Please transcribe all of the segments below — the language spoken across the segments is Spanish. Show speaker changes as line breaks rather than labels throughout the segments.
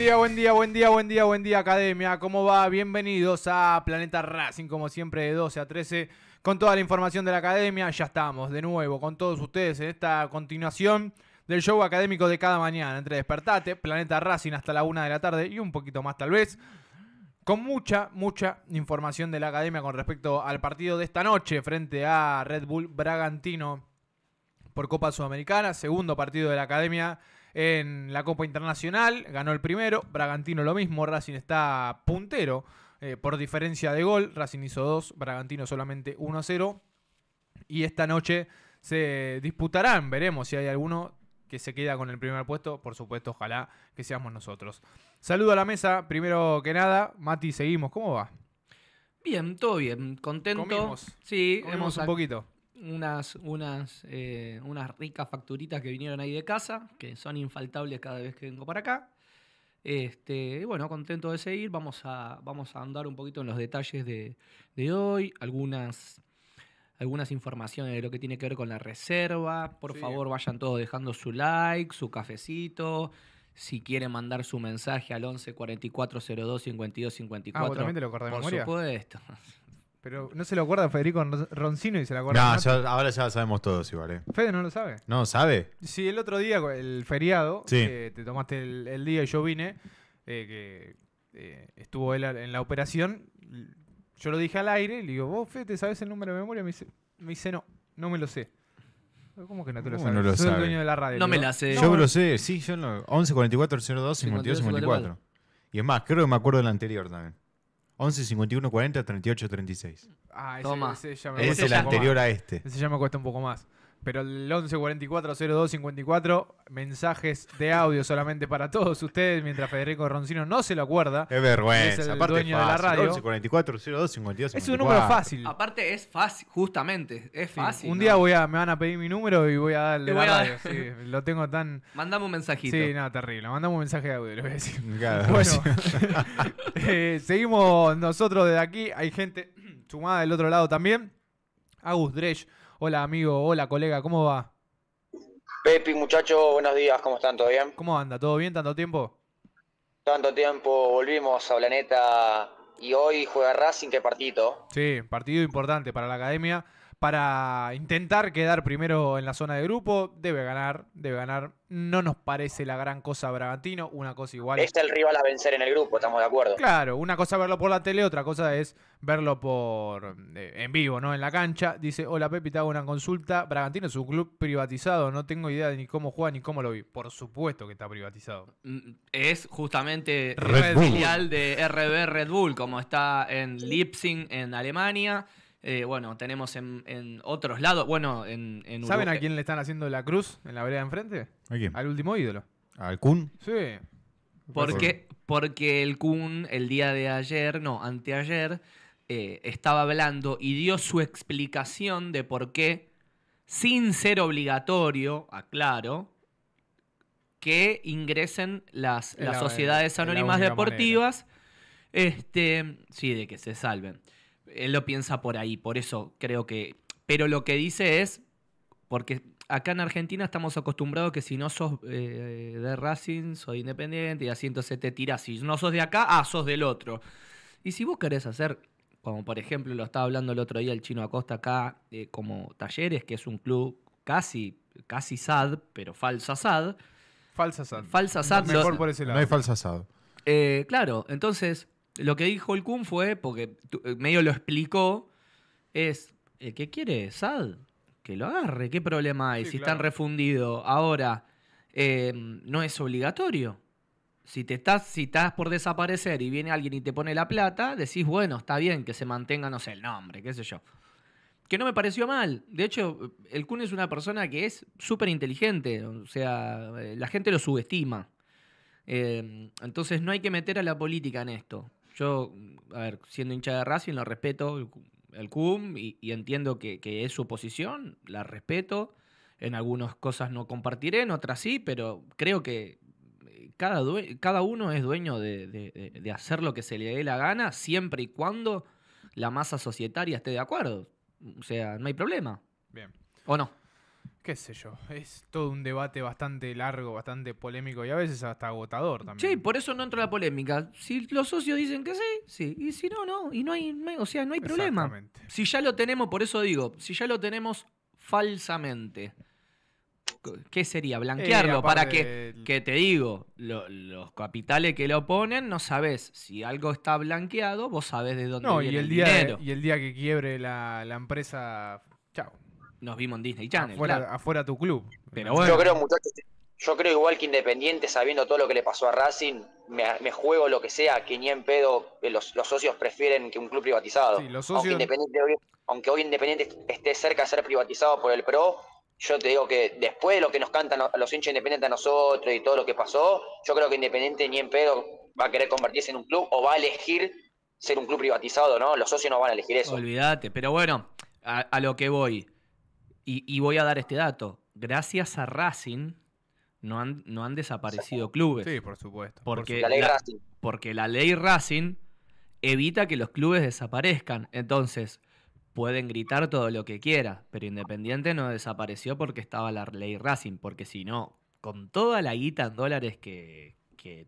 Buen día, buen día, buen día, buen día, buen día, Academia. ¿Cómo va? Bienvenidos a Planeta Racing, como siempre, de 12 a 13. Con toda la información de la Academia, ya estamos de nuevo con todos ustedes en esta continuación del show académico de cada mañana. Entre Despertate, Planeta Racing hasta la una de la tarde y un poquito más, tal vez. Con mucha, mucha información de la Academia con respecto al partido de esta noche frente a Red Bull Bragantino por Copa Sudamericana. Segundo partido de la Academia en la Copa Internacional, ganó el primero, Bragantino lo mismo, Racing está puntero eh, por diferencia de gol, Racing hizo dos, Bragantino solamente 1-0 y esta noche se disputarán, veremos si hay alguno que se queda con el primer puesto, por supuesto, ojalá que seamos nosotros. Saludo a la mesa, primero que nada, Mati, seguimos, ¿cómo va? Bien, todo bien, contento. Comimos. Sí, hemos un poquito
unas, unas, eh, unas ricas facturitas que vinieron ahí de casa, que son infaltables cada vez que vengo para acá. Este, bueno, contento de seguir. Vamos a, vamos a andar un poquito en los detalles de, hoy, algunas, algunas informaciones de lo que tiene que ver con la reserva. Por favor, vayan todos dejando su like, su cafecito. Si quieren mandar su mensaje al 11 4402 5254 Ah, también te lo Por
supuesto. Pero no se lo acuerda Federico Roncino y se lo acuerda. No,
ahora ya sabemos todos igual. Eh. Fede no lo sabe. No, ¿sabe?
Sí, el otro día, el feriado, eh, te tomaste el, día y yo vine, eh, que estuvo él en la operación. Yo lo dije al aire, le digo, vos, Fede, ¿te sabes el número de memoria? Me dice, no, no me lo sé. ¿Cómo que no te lo sabes? No lo Soy de la radio. No me la
sé. Yo lo
sé, sí, yo no. 11 Y es más, creo que me acuerdo del anterior también. 11 51 40 38 36. Ah, ese, ya me Ese es cuesta el un poco anterior más. a este.
Ese ya me cuesta un poco más pero el 11440254 mensajes de audio solamente para todos ustedes, mientras Federico Roncino no se lo acuerda. Es vergüenza, es el aparte dueño de la radio.
Es un número fácil.
Aparte es fácil, justamente, es fácil. un día voy
a, me van a pedir mi número y voy a darle la radio. Sí, lo tengo tan. Mandame un mensajito. Sí, nada, no, terrible. Mandame un mensaje de audio, les voy a decir. Claro. Bueno, eh, seguimos nosotros desde aquí. Hay gente sumada del otro lado también. Agus Dresch Hola amigo, hola colega, ¿cómo va?
Pepe, muchacho, buenos días, ¿cómo están? ¿Todo bien?
¿Cómo anda? ¿Todo bien? ¿Tanto tiempo?
Tanto tiempo, volvimos a Planeta y hoy juega Racing, qué partido.
Sí, partido importante para la academia para intentar quedar primero en la zona de grupo. Debe ganar, debe ganar. No nos parece la gran cosa Bragantino, una cosa igual. Es el
rival a vencer en el grupo, estamos de acuerdo.
Claro, una cosa verlo por la tele, otra cosa es verlo por eh, en vivo, ¿no? En la cancha. Dice, hola Pepi, te hago una consulta. Bragantino es un club privatizado, no tengo idea de ni cómo juega ni cómo lo vi. Por supuesto que está privatizado. Mm, es justamente Red
filial de RB Red Bull, como está en Leipzig, en Alemania. Eh, bueno, tenemos en, otros lados. Bueno, en, ¿Saben a
quién le están haciendo la cruz en la vereda de enfrente? Al último ídolo.
¿Al Kun?
Sí. Porque, porque el Kun el día de ayer, no, anteayer, eh, estaba hablando y dio su explicación de por qué, sin ser obligatorio, aclaro, que ingresen las, sociedades anónimas deportivas. Este, sí, de que se salven él lo piensa por ahí, por eso creo que... Pero lo que dice es, porque acá en Argentina estamos acostumbrados que si no sos eh, de Racing, soy independiente y así entonces te tiras. Si no sos de acá, ah, sos del otro. Y si vos querés hacer, como por ejemplo lo estaba hablando el otro día el chino Acosta acá, eh, como Talleres, que es un club casi, casi sad, pero falsa sad. Falsa sad. Falsa sad. Mejor por ese No hay falsa sad. Eh, claro, entonces lo que dijo el Kun fue, porque eh, medio lo explicó, es, el que quiere SAD, que lo agarre, ¿qué problema hay? si están refundidos. Ahora, em, no es obligatorio. Si te estás, si estás por desaparecer y viene alguien y te pone la plata, decís, bueno, está bien que se mantenga, no sé, el nombre, qué sé yo. Que no me pareció mal. De hecho, el Kun es una persona que es súper inteligente. O sea, eh, la gente lo subestima. Em, entonces no hay que meter a la política en esto. Yo, a ver, siendo hincha de Racing, lo respeto el CUM y, entiendo que, es su posición, la respeto. En algunas cosas no compartiré, en otras sí, pero creo que eh, cada, cada uno es dueño de, de hacer lo que se le dé la gana, siempre y cuando la masa societaria esté de acuerdo.
O sea, no hay problema. Bien. ¿O no? qué sé yo, es todo un debate bastante largo, bastante polémico y a veces hasta agotador también. Sí, por eso no entra la polémica. Si los socios dicen que sí, sí, y si no, no, y no hay, o sea, no hay problema. Si ya lo
tenemos, por eso digo, si ya lo tenemos falsamente, ¿qué sería? Blanquearlo eh, para que, que te digo, los capitales que lo ponen, no sabés. si algo está blanqueado, vos sabés de dónde viene y el, día, Y el día que quiebre la, la
empresa, chao nos vimos en Disney Channel. Afuera, tu club. Pero Yo creo,
muchachos, yo creo igual que Independiente, sabiendo todo lo que le pasó a Racing, me, juego lo que sea, que ni en pedo eh, los, socios prefieren que un club privatizado. aunque, hoy, Independiente esté cerca de ser privatizado por el PRO, yo te digo que después de lo que nos cantan los hinchas Independientes a nosotros y todo lo que pasó, yo creo que Independiente ni en pedo va a querer convertirse en un club o va a elegir ser un club privatizado, ¿no? Los socios no van a elegir eso.
Olvídate, pero bueno, a lo que voy y, voy a dar este dato, gracias a Racing no han, no han desaparecido clubes. Sí,
por supuesto. Porque, La,
ley Racing evita que los clubes desaparezcan. Entonces, pueden gritar todo lo que quiera, pero Independiente no desapareció porque estaba la ley Racing, porque si no, con toda la guita en dólares que,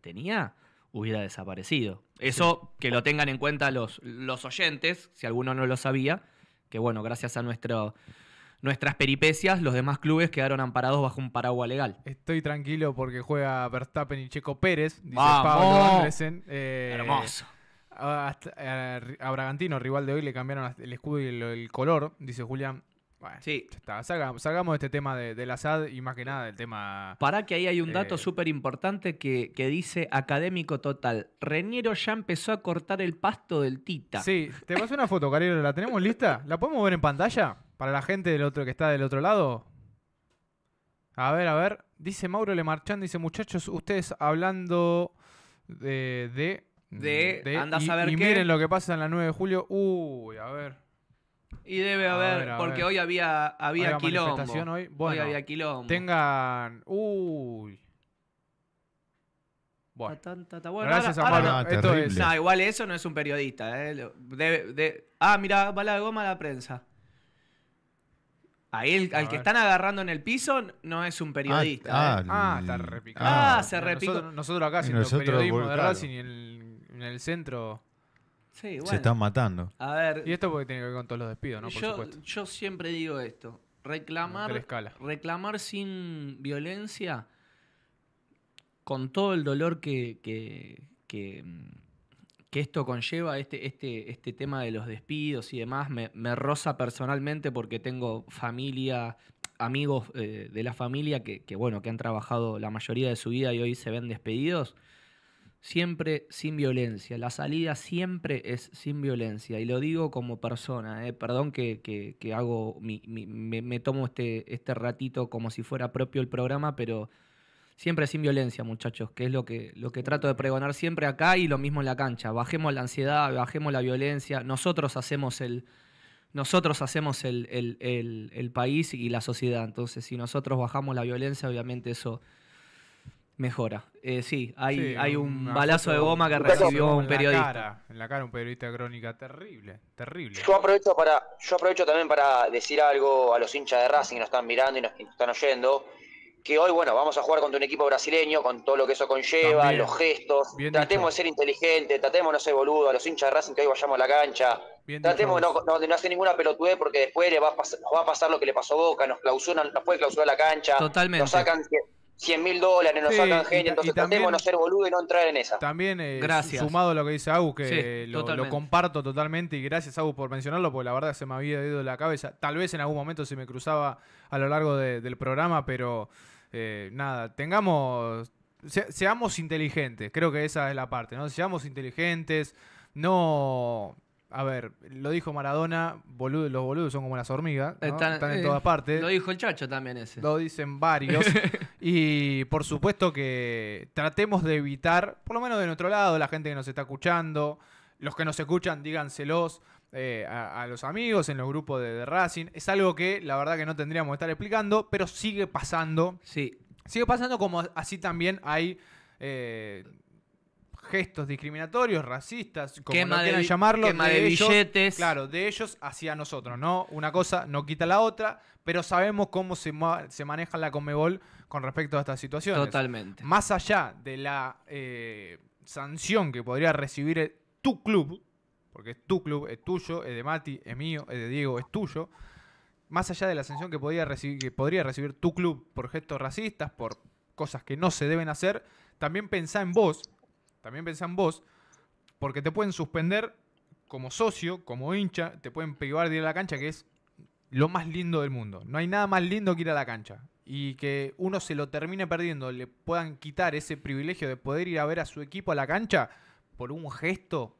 tenía, hubiera desaparecido. Eso que lo tengan en cuenta los, los oyentes, si alguno no lo sabía, que bueno, gracias a nuestro, nuestras peripecias, los demás clubes quedaron amparados bajo un paraguas legal.
Estoy tranquilo porque juega Verstappen y Checo Pérez, dice ¡Vamos! Eh, Hermoso. A, Bragantino, rival de hoy, le cambiaron el escudo y el, color, dice Julián. Bueno, sí. Está. Salgamos, de este tema de, de, la SAD y más que nada del tema. Para que ahí hay un dato eh, súper importante que, dice académico total. Reñero ya empezó a cortar el pasto del Tita. Sí, te paso una foto, Carero. ¿La tenemos lista? ¿La podemos ver en pantalla? Para la gente del otro que está del otro lado. A ver, a ver. Dice Mauro Le Marchand, dice, muchachos, ustedes hablando de... de de, y, miren lo que pasa en la 9 de julio. Uy, a ver. Y
debe haber, porque hoy había, había, quilombo. Hoy. había quilombo.
Tengan. Uy. Bueno. Gracias no, es...
igual eso no es un periodista. Eh. Ah, mira, bala la goma a la prensa. Ahí al que están agarrando en el piso no es un periodista.
Ah, ¿eh? ah, ah está repicado. Ah, se repicó. Nosotros, nosotros acá haciendo periodismo de Racing en el, en el centro. Se están matando. A ver. Y esto porque tiene que ver con todos los despidos, ¿no? Por yo, supuesto.
Yo siempre digo esto. Reclamar, reclamar sin violencia, con todo el dolor que, que que esto conlleva, este, este, este tema de los despidos y demás, me, me roza personalmente porque tengo familia, amigos eh, de la familia que, bueno, que han trabajado la mayoría de su vida y hoy se ven despedidos. Siempre sin violencia. La salida siempre es sin violencia. Y lo digo como persona. Eh, perdón que, hago me, me, tomo este, este ratito como si fuera propio el programa, pero Siempre sin violencia, muchachos, que es lo que, lo que trato de pregonar siempre acá y lo mismo en la cancha. Bajemos la ansiedad, bajemos la violencia. Nosotros hacemos el, nosotros hacemos el, país y la sociedad. Entonces, si nosotros bajamos la violencia, obviamente eso mejora. Eh, sí, hay, hay un balazo de goma que recibió
un periodista. En la, cara, un periodista crónica terrible, terrible.
Yo aprovecho, para, yo aprovecho también para decir algo a los hinchas de Racing que nos están mirando y nos están oyendo que hoy, bueno, vamos a jugar contra un equipo brasileño, con todo lo que eso conlleva, los gestos. tratemos de ser inteligentes, tratemos de no ser boludo, a los hinchas de Racing que hoy vayamos a la cancha. tratemos no, no, de no hacer ninguna pelotudez porque después le va a nos va a pasar lo que le pasó a Boca, nos clausuran, nos puede clausurar la cancha. Totalmente. Nos sacan 100 mil dólares, nos sacan gente, entonces tratemos de no ser boludo y no entrar en esa. También, eh, sumado
a lo que dice Agus, que lo, comparto totalmente y gracias Agus por mencionarlo, porque la verdad se me había ido de la cabeza. Tal vez en algún momento se me cruzaba a lo largo del programa, pero... Eh, nada, tengamos, seamos inteligentes, creo que esa es la parte, ¿no? Seamos inteligentes, no... A ver, lo dijo Maradona, los boludos son como las hormigas, están, en eh, todas partes. Lo dijo el Chacho también ese. Lo dicen varios. y por supuesto que tratemos de evitar, por lo menos de nuestro lado, la gente que nos está escuchando, los que nos escuchan, díganselos. Eh, a, los amigos en los grupos de, Racing. Es algo que la verdad que no tendríamos que estar explicando, pero sigue pasando. Sí. Sigue pasando como así también hay eh, gestos discriminatorios, racistas, como no quieran llamarlo. Quema de, billetes. Claro, de ellos hacia nosotros, ¿no? Una cosa no quita la otra, pero sabemos cómo se, maneja la Comebol con respecto a estas situaciones. Totalmente. Más allá de la eh, sanción que podría recibir tu club, porque es tu club, es tuyo, es de Mati, es mío, es de Diego, es tuyo. Más allá de la sanción que, podría recibir, que podría recibir tu club por gestos racistas, por cosas que no se deben hacer, también pensá en vos, también pensá en vos, porque te pueden suspender como socio, como hincha, te pueden privar de ir a la cancha, que es lo más lindo del mundo. No hay nada más lindo que ir a la cancha. Y que uno se lo termine perdiendo, le puedan quitar ese privilegio de poder ir a ver a su equipo a la cancha por un gesto,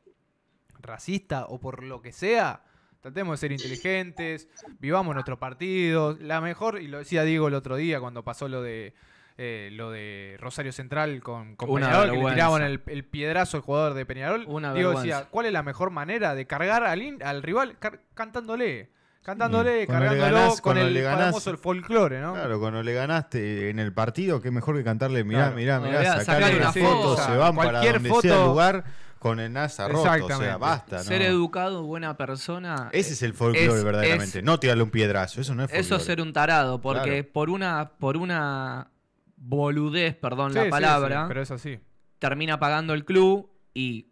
racista o por lo que sea, tratemos de ser inteligentes, vivamos nuestro partido La mejor, y lo decía Diego el otro día cuando pasó lo de eh, lo de Rosario Central con, con Peñarol, que tiraban el, piedrazo al jugador de Peñarol. Una Diego decía, ¿cuál es la mejor manera de cargar al, al rival cantándole? Cantándole, mm. cargándolo con el famoso el
folclore, ¿no? Claro, cuando le ganaste en el partido, qué mejor que cantarle, mirá, mira mirá, mirá, sacarle una foto, se van para donde sea lugar con el NASA roto, o sea, basta. Ser
educado, buena persona. Ese es el folclore verdaderamente,
no tirarle un piedrazo, eso no es folclore. Eso es ser
un tarado, porque por una por una boludez, perdón la palabra, pero es así. Termina pagando el club y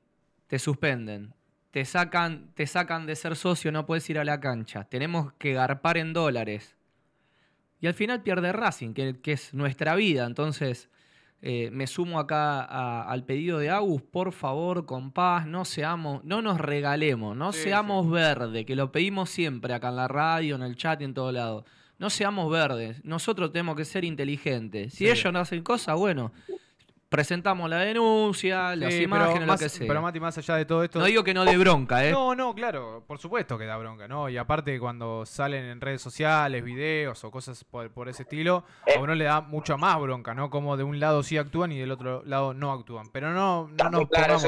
te suspenden. Te sacan, te sacan de ser socio, no puedes ir a la cancha. Tenemos que garpar en dólares. Y al final pierde Racing, que es nuestra vida. Entonces, eh, me sumo acá al pedido de Agus, por favor, compás, no seamos, no nos regalemos, no seamos verdes, que lo pedimos siempre acá en la radio, en el chat y en todo lado. No seamos verdes, nosotros tenemos que ser inteligentes. Si ellos no hacen cosas, bueno, presentamos la denuncia, las imágenes, lo que sea. Pero Mati,
más allá de todo esto. No digo que no dé bronca, ¿eh? No, no, claro, por supuesto que da bronca, ¿no? Y aparte, cuando salen en redes sociales, videos o cosas por, ese estilo, a uno le da mucha más bronca, ¿no? Como de un lado sí actúan y del otro lado no actúan. Pero no, no nos claro,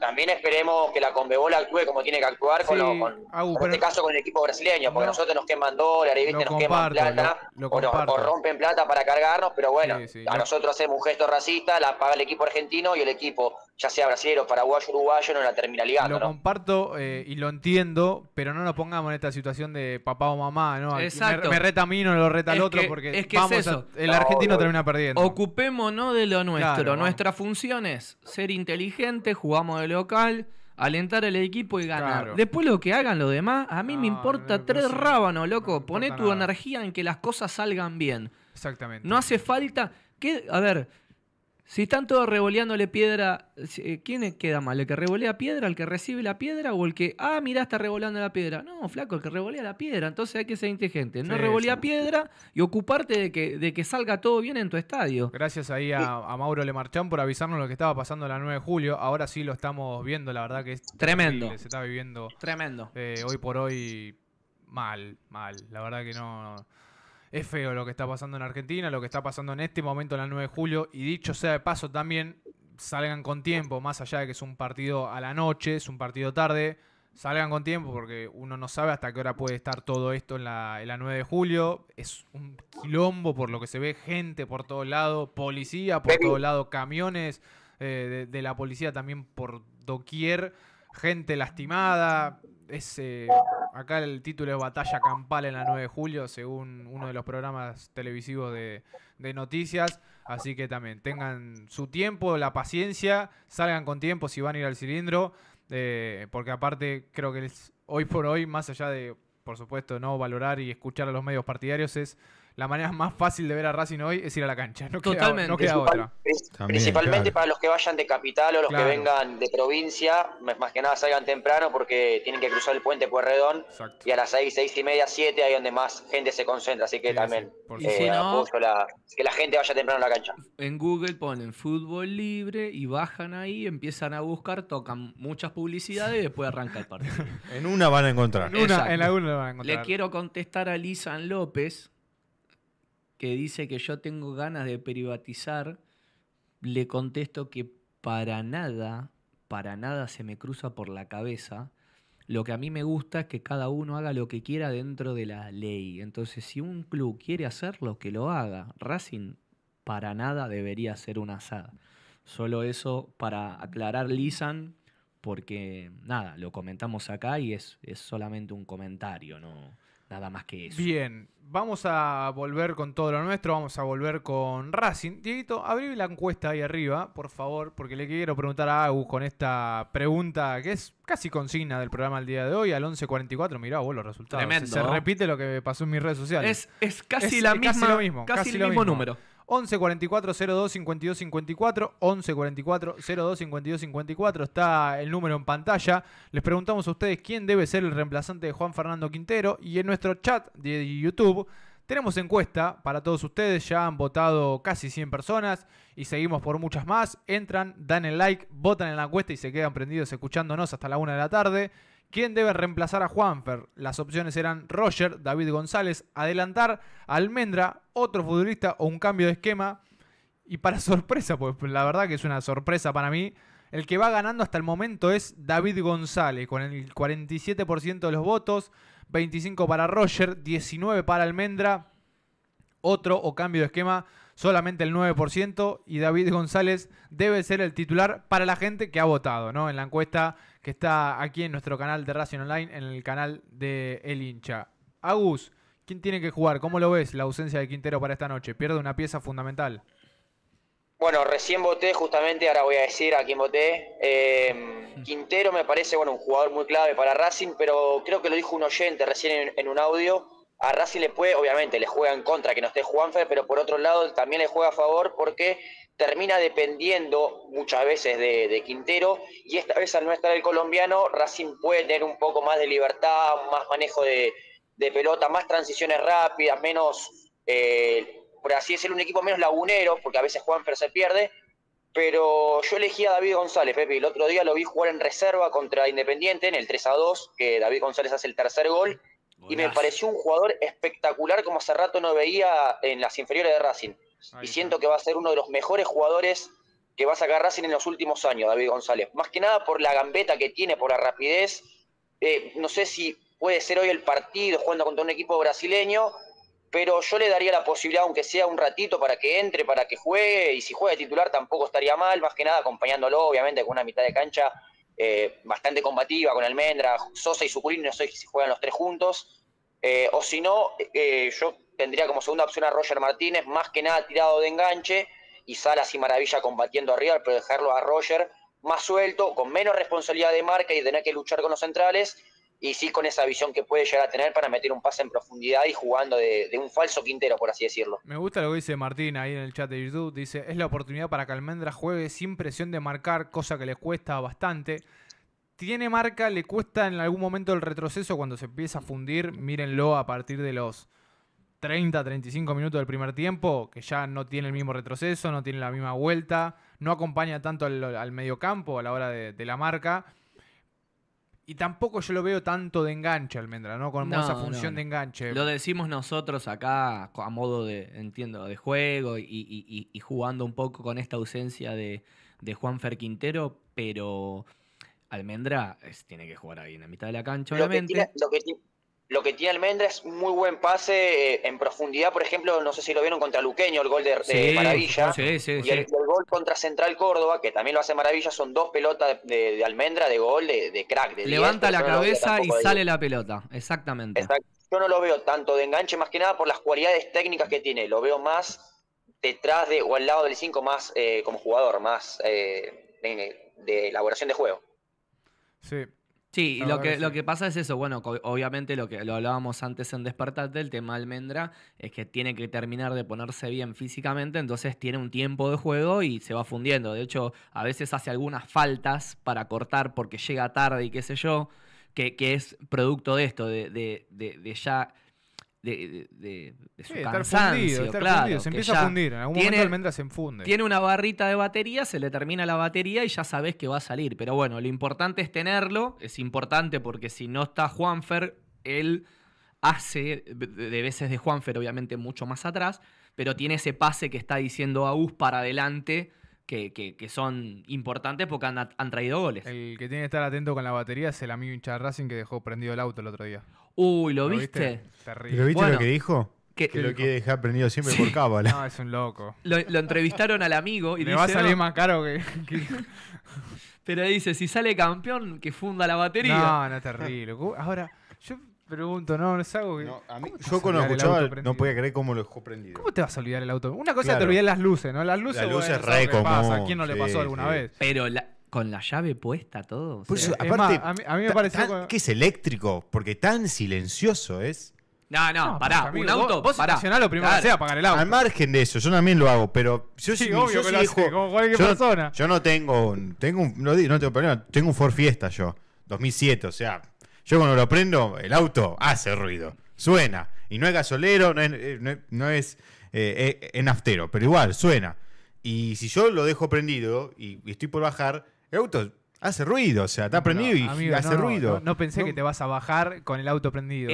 también esperemos que la Conmebol actúe como tiene que actuar, con, con en este caso con el equipo brasileño, porque nosotros nos queman dólares, ¿viste? nos queman plata,
o, nos,
rompen plata para cargarnos, pero bueno, a nosotros hacemos un gesto racista, la paga el equipo argentino y el equipo, ya sea brasileño, paraguayo, uruguayo, no la termina ligando. Lo
comparto eh, y lo entiendo, pero no nos pongamos en esta situación de papá o mamá, ¿no? Me, reta a mí, no lo reta al otro, porque vamos el argentino termina perdiendo. Ocupémonos de lo nuestro, nuestra
función es ser inteligente, jugamos de local, alentar al equipo y ganar. Después lo que hagan los demás, a mí me importa tres rábanos, loco. pone Poné tu energía en que las cosas salgan bien. Exactamente. No hace falta. que A ver, si están todos revoleándole piedra, eh, ¿quién queda mal? ¿El que revolea piedra, el que recibe la piedra o el que, ah, mirá, está revoleando la piedra? No, flaco, el que revolea la
piedra. Entonces hay que ser inteligente. No sí, piedra y ocuparte de que, de que salga todo bien en tu estadio. Gracias ahí a, a Mauro Lemarchán por avisarnos lo que estaba pasando la 9 de julio. Ahora sí lo estamos viendo, la verdad que es tremendo. Se está viviendo. Tremendo. Eh, hoy por hoy, mal, mal. La verdad que no es feo lo que está pasando en Argentina, lo que está pasando en este momento, en la 9 de julio, y dicho sea de paso también, salgan con tiempo, más allá de que es un partido a la noche, es un partido tarde, salgan con tiempo porque uno no sabe hasta qué hora puede estar todo esto en la, 9 de julio. Es un quilombo por lo que se ve, gente por todos lados, policía por todos lados, camiones eh, de, la policía también por doquier, gente lastimada es, acá el título es Batalla Campal en la 9 de julio, según uno de los programas televisivos de, noticias. Así que también tengan su tiempo, la paciencia, salgan con tiempo si van a ir al cilindro, eh, porque aparte creo que es hoy por hoy, más allá de, por supuesto, no valorar y escuchar a los medios partidarios, es la manera más fácil de ver a Racing hoy es ir a la cancha.
No Totalmente. otra. principalmente para los que vayan de capital o los que vengan de provincia, más que nada salgan temprano porque tienen que cruzar el puente Puerredón y a las 6, 6 y media, 7 ahí donde más gente se concentra. Así que también eh, que la gente vaya temprano a la cancha.
En Google ponen fútbol libre y bajan ahí, empiezan a buscar, tocan muchas publicidades y después arranca el partido. en una van a encontrar. En, una, la van a encontrar. Le quiero contestar a Lizan López que dice que yo tengo ganas de privatizar, le contesto que para nada, para nada se me cruza por la cabeza. Lo que a mí me gusta es que cada uno haga lo que quiera dentro de la ley. Entonces, si un club quiere hacerlo, que lo haga. Racing para nada debería ser una asada. Solo eso para aclarar Lisan, porque nada, lo comentamos acá y es, es solamente un comentario, ¿no? nada más que eso.
Bien, vamos a volver con todo lo nuestro, vamos a volver con Racing. Dieguito, abrí la encuesta ahí arriba, por favor, porque le quiero preguntar a Agus con esta pregunta que es casi consigna del programa el día de hoy, al 11.44, mirá vos los resultados. Tremendo. Se, repite lo que pasó en mis redes sociales. Es, casi, la casi lo mismo, casi, el mismo número. 11 44 02 52 54, 11 44 02 52 54, está el número en pantalla. Les preguntamos a ustedes quién debe ser el reemplazante de Juan Fernando Quintero y en nuestro chat de YouTube tenemos encuesta para todos ustedes, ya han votado casi 100 personas y seguimos por muchas más. Entran, dan el like, votan en la encuesta y se quedan prendidos escuchándonos hasta la una de la tarde. ¿Quién debe reemplazar a Juanfer? Las opciones eran Roger, David González, adelantar Almendra, otro futbolista o un cambio de esquema. Y para sorpresa, pues la verdad que es una sorpresa para mí, el que va ganando hasta el momento es David González, con el 47% de los votos, 25 para Roger, 19 para Almendra, otro o cambio de esquema, solamente el 9%, y David González debe ser el titular para la gente que ha votado, ¿no? En la encuesta que está aquí en nuestro canal de Racing Online, en el canal de El Hincha. Agus, ¿quién tiene que jugar? ¿Cómo lo ves la ausencia de Quintero para esta noche? Pierde una pieza fundamental.
Bueno, recién voté justamente, ahora voy a decir a quién voté. Em, Quintero me parece bueno, un jugador muy clave para Racing, pero creo que lo dijo un oyente recién en un audio a Racing le puede, obviamente, le juega en contra que no esté Juanfer, pero por otro lado también le juega a favor porque termina dependiendo muchas veces de, Quintero y esta vez al no estar el colombiano, Racing puede tener un poco más de libertad, más manejo de, pelota, más transiciones rápidas, menos, eh, por así decirlo, un equipo menos lagunero, porque a veces Juanfer se pierde. Pero yo elegí a David González, Pepe. El otro día lo vi jugar en reserva contra Independiente en el 3 a 2, que David González hace el tercer gol y me pareció un jugador espectacular como hace rato no veía en las inferiores de Racing. y siento que va a ser uno de los mejores jugadores que va a sacar Racing en los últimos años, David González. Más que nada por la gambeta que tiene, por la rapidez. Eh, no sé si puede ser hoy el partido jugando contra un equipo brasileño, pero yo le daría la posibilidad, aunque sea un ratito, para que entre, para que juegue. Y si juega de titular tampoco estaría mal, más que nada acompañándolo, obviamente, con una mitad de cancha eh, bastante combativa con Almendra, Sosa y Suculín, no sé si juegan los tres juntos. Eh, o si no, eh, yo tendría como segunda opción a Roger Martínez, más que nada tirado de enganche, y Salas y Maravilla combatiendo arriba, pero dejarlo a Roger más suelto, con menos responsabilidad de marca y tener que luchar con los centrales, y sí con esa visión que puede llegar a tener para meter un pase en profundidad y jugando de, un falso Quintero, por así decirlo.
Me gusta lo que dice Martín ahí en el chat de YouTube. Dice, es la oportunidad para que Almendra juegue sin presión de marcar, cosa que le cuesta bastante. Tiene marca, le cuesta en algún momento el retroceso cuando se empieza a fundir. Mírenlo a partir de los 30, 35 minutos del primer tiempo, que ya no tiene el mismo retroceso, no tiene la misma vuelta, no acompaña tanto al, medio campo a la hora de, de la marca y tampoco yo lo veo tanto de enganche, Almendra, ¿no? Con esa función de enganche. Lo
decimos nosotros acá a modo de, entiendo, de juego y, jugando un poco con esta ausencia de, de Juan Ferquintero, pero Almendra tiene que jugar ahí en la mitad de la cancha, obviamente.
Lo que tiene Almendra es muy buen pase eh, en profundidad, por ejemplo, no sé si lo vieron contra Luqueño, el gol de, Maravilla. y el, gol contra Central Córdoba, que también lo hace Maravilla, son dos pelotas de, Almendra, de gol, de, crack. Levanta la cabeza y sale
la pelota, exactamente.
Yo no lo veo tanto de enganche, más que nada por las cualidades técnicas que tiene. Lo veo más detrás de o al lado del 5 más eh, como jugador, más eh, de elaboración de juego.
Sí. Sí, lo que, lo que pasa es eso, bueno, obviamente lo que lo hablábamos antes en Despertate, el tema Almendra, es que tiene que terminar de ponerse bien físicamente, entonces tiene un tiempo de juego y se va fundiendo. De hecho, a veces hace algunas faltas para cortar porque llega tarde y qué sé yo, que, que es producto de esto, de, de, de, de ya de, su fundido, Se empieza a fundir, en algún tiene, momento se enfunde. Tiene una barrita de batería, se le termina la batería y ya sabes que va a salir. Pero bueno, lo importante es tenerlo, es importante porque si no está Juanfer, él hace de veces de Juanfer, obviamente mucho más atrás, pero tiene ese pase que está diciendo
Agus para adelante. Que, son importantes porque han, traído goles. El que tiene que estar atento con la batería es el amigo hincha Racing que dejó prendido el auto el otro día. Uy, ¿lo, viste?
Terrible. ¿Lo viste lo que dijo?
Que, que lo quiere dejar prendido siempre por por cábala. No, es un loco.
Lo, entrevistaron al amigo y Le va a salir más caro
que, Pero dice, si sale campeón, que funda la batería. No, no, terrible.
Ahora, yo pregunto, no, no es algo que. yo cuando lo escuchaba no podía creer cómo lo dejó prendido. ¿Cómo te vas a olvidar el auto? Una cosa te olvidar las luces, ¿no? Las
luces.
Las luces re común, ¿A quién no le pasó
alguna vez? Pero la, con la
llave puesta
todo. a,
mí, me parece que es eléctrico, porque tan silencioso es.
No, no, pará, pues, un auto, vos, vos lo primero que sea pagar el
auto. Al margen de eso, yo también lo hago, pero yo sí, si, yo que lo
como
cualquier persona.
Yo no tengo, tengo un, no, tengo problema, tengo un Ford Fiesta yo, 2007, o sea, yo cuando lo prendo, el auto hace ruido, suena, y no es gasolero, no es, eh, eh, eh, es naftero, pero igual, suena. Y si yo lo dejo prendido y estoy por bajar, Eu tô, Hace ruido, o sea, está prendido y hace ruido. No,
pensé que te vas a bajar con el auto prendido.